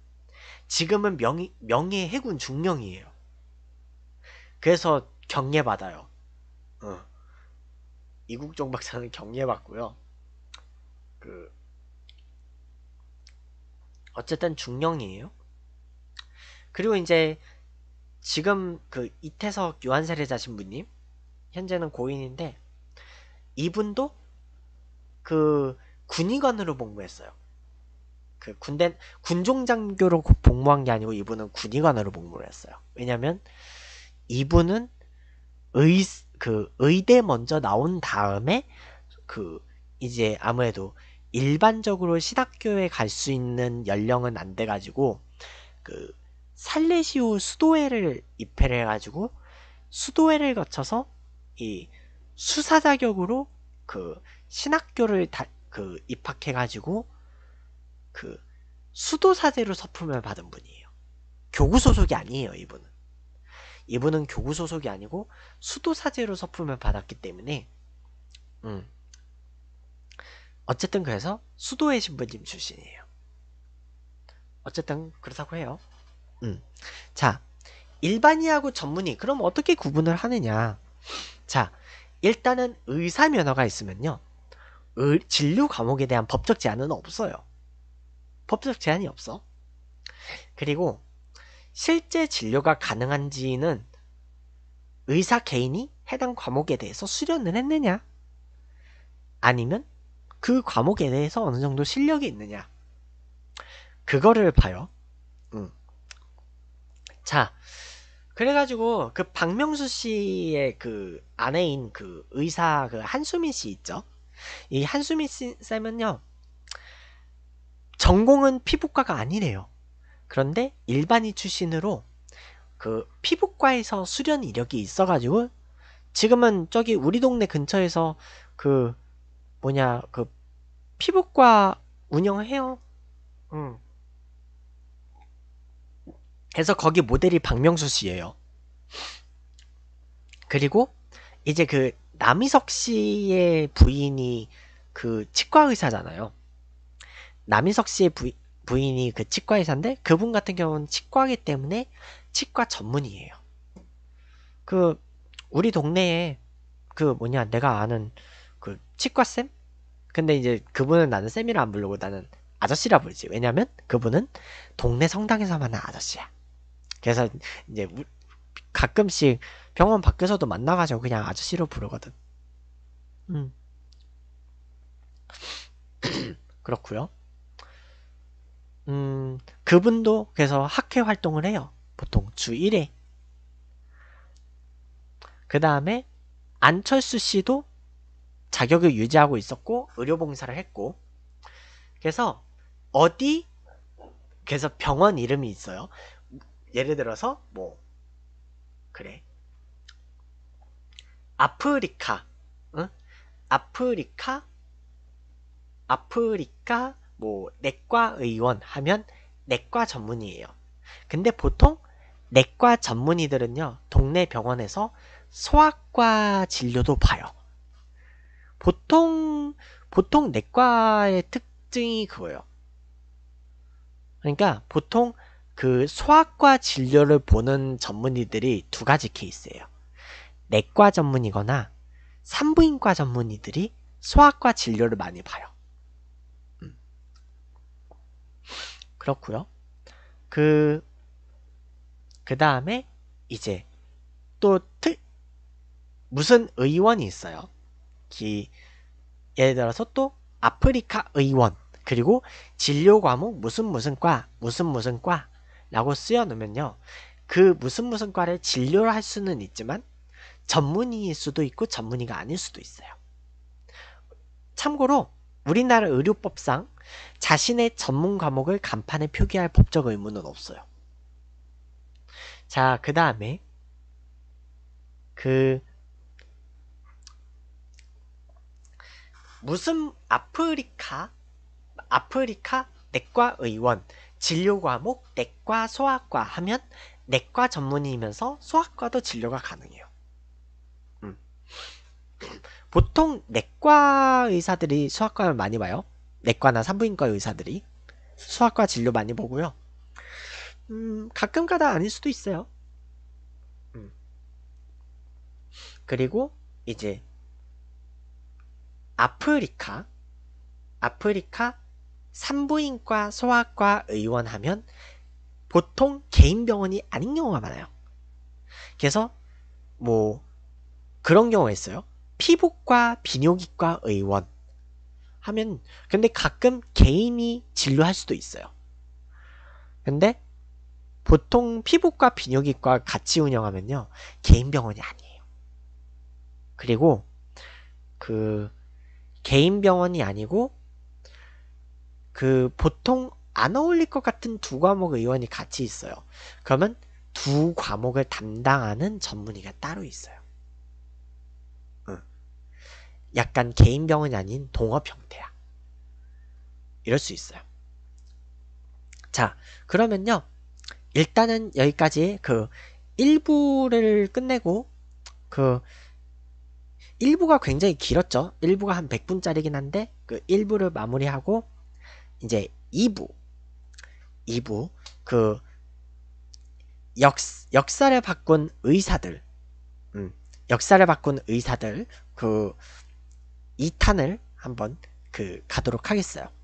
지금은 명예, 명예 해군 중령이에요. 그래서 경례받아요. 어. 이국종 박사는 경례받고요. 그 어쨌든 중령이에요. 그리고 이제 지금 그 이태석 요한세례자 신부님 현재는 고인인데 이분도 그 군의관으로 복무했어요. 그 군대 군종장교로 복무한 게 아니고 이분은 군의관으로 복무를 했어요. 왜냐면 이분은 의 그 의대 먼저 나온 다음에 그 이제 아무래도 일반적으로 신학교에 갈 수 있는 연령은 안 돼가지고 그살레시우 수도회를 입회를 해가지고 수도회를 거쳐서 이 수사 자격으로 그 신학교를 다, 그 입학해가지고 그 수도사대로 서품을 받은 분이에요. 교구 소속이 아니에요, 이분은. 이분은 교구 소속이 아니고 수도사제로 서품을 받았기 때문에 음. 어쨌든 그래서 수도의 신부님 출신이에요. 어쨌든 그렇다고 해요. 음. 자, 일반이하고 전문의 그럼 어떻게 구분을 하느냐? 자, 일단은 의사 면허가 있으면요. 의, 진료 과목에 대한 법적 제한은 없어요. 법적 제한이 없어. 그리고 실제 진료가 가능한지는 의사 개인이 해당 과목에 대해서 수련을 했느냐 아니면 그 과목에 대해서 어느 정도 실력이 있느냐 그거를 봐요. 음. 자, 그래가지고 그 박명수 씨의 그 아내인 그 의사 그 한수민 씨 있죠? 이 한수민 씨 쌤은요 전공은 피부과가 아니래요. 그런데 일반인 출신으로 그 피부과에서 수련 이력이 있어가지고 지금은 저기 우리 동네 근처에서 그 뭐냐 그 피부과 운영해요. 응. 그래서 거기 모델이 박명수 씨예요. 그리고 이제 그 남희석 씨의 부인이 그 치과 의사잖아요. 남인석 씨의 부인, 부인이 그 치과 의사인데 그분 같은 경우는 치과기 때문에 치과 전문이에요. 그 우리 동네에 그 뭐냐 내가 아는 그 치과 쌤? 근데 이제 그분은 나는 쌤이라 안 부르고 나는 아저씨라 부르지. 왜냐면 그분은 동네 성당에서 만난 아저씨야. 그래서 이제 가끔씩 병원 밖에서도 만나가지고 그냥 아저씨로 부르거든. 음. 그렇구요 음, 그분도 그래서 학회 활동을 해요. 보통 주 1회. 그 다음에 안철수 씨도 자격을 유지하고 있었고 의료봉사를 했고 그래서 어디 그래서 병원 이름이 있어요. 예를 들어서 뭐 그래 아프리카 응? 아프리카 아프리카 뭐 내과 의원 하면 내과 전문의예요. 근데 보통 내과 전문의들은요. 동네 병원에서 소아과 진료도 봐요. 보통 보통 내과의 특징이 그거예요. 그러니까 보통 그 소아과 진료를 보는 전문의들이 두 가지 케이스예요. 내과 전문이거나 산부인과 전문의들이 소아과 진료를 많이 봐요. 그렇고요. 그, 그 다음에 이제 또 특, 무슨 의원이 있어요. 기, 예를 들어서 또 아프리카 의원, 그리고 진료 과목 무슨 무슨 과, 무슨 무슨 과 라고 쓰여 놓으면요. 그 무슨 무슨 과를 진료를 할 수는 있지만 전문의일 수도 있고 전문의가 아닐 수도 있어요. 참고로 우리나라 의료법상 자신의 전문 과목을 간판에 표기할 법적 의무는 없어요. 자, 그 다음에 그 무슨 아프리카 아프리카 내과 의원 진료 과목 내과 소아과 하면 내과 전문의이면서 소아과도 진료가 가능해요. 음. 보통 내과 의사들이 소아과를 많이 봐요. 내과나 산부인과 의사들이 수학과 진료 많이 보고요. 음, 가끔가다 아닐 수도 있어요. 음. 그리고 이제 아프리카 아프리카 산부인과 소아과 의원 하면 보통 개인 병원이 아닌 경우가 많아요. 그래서 뭐 그런 경우가 있어요. 피부과 비뇨기과 의원 하면 근데 가끔 개인이 진료할 수도 있어요. 근데 보통 피부과 비뇨기과 같이 운영하면요. 개인 병원이 아니에요. 그리고 그 개인 병원이 아니고 그 보통 안 어울릴 것 같은 두 과목 의원이 같이 있어요. 그러면 두 과목을 담당하는 전문의가 따로 있어요. 약간 개인병원이 아닌 동업 형태야. 이럴 수 있어요. 자, 그러면요. 일단은 여기까지 그 1부를 끝내고 그 1부가 굉장히 길었죠. 1부가 한 100분짜리긴 한데 그 1부를 마무리하고 이제 2부 2부 그 역, 역사를 바꾼 의사들 음, 역사를 바꾼 의사들 그 2탄을 한번 그 가도록 하겠어요.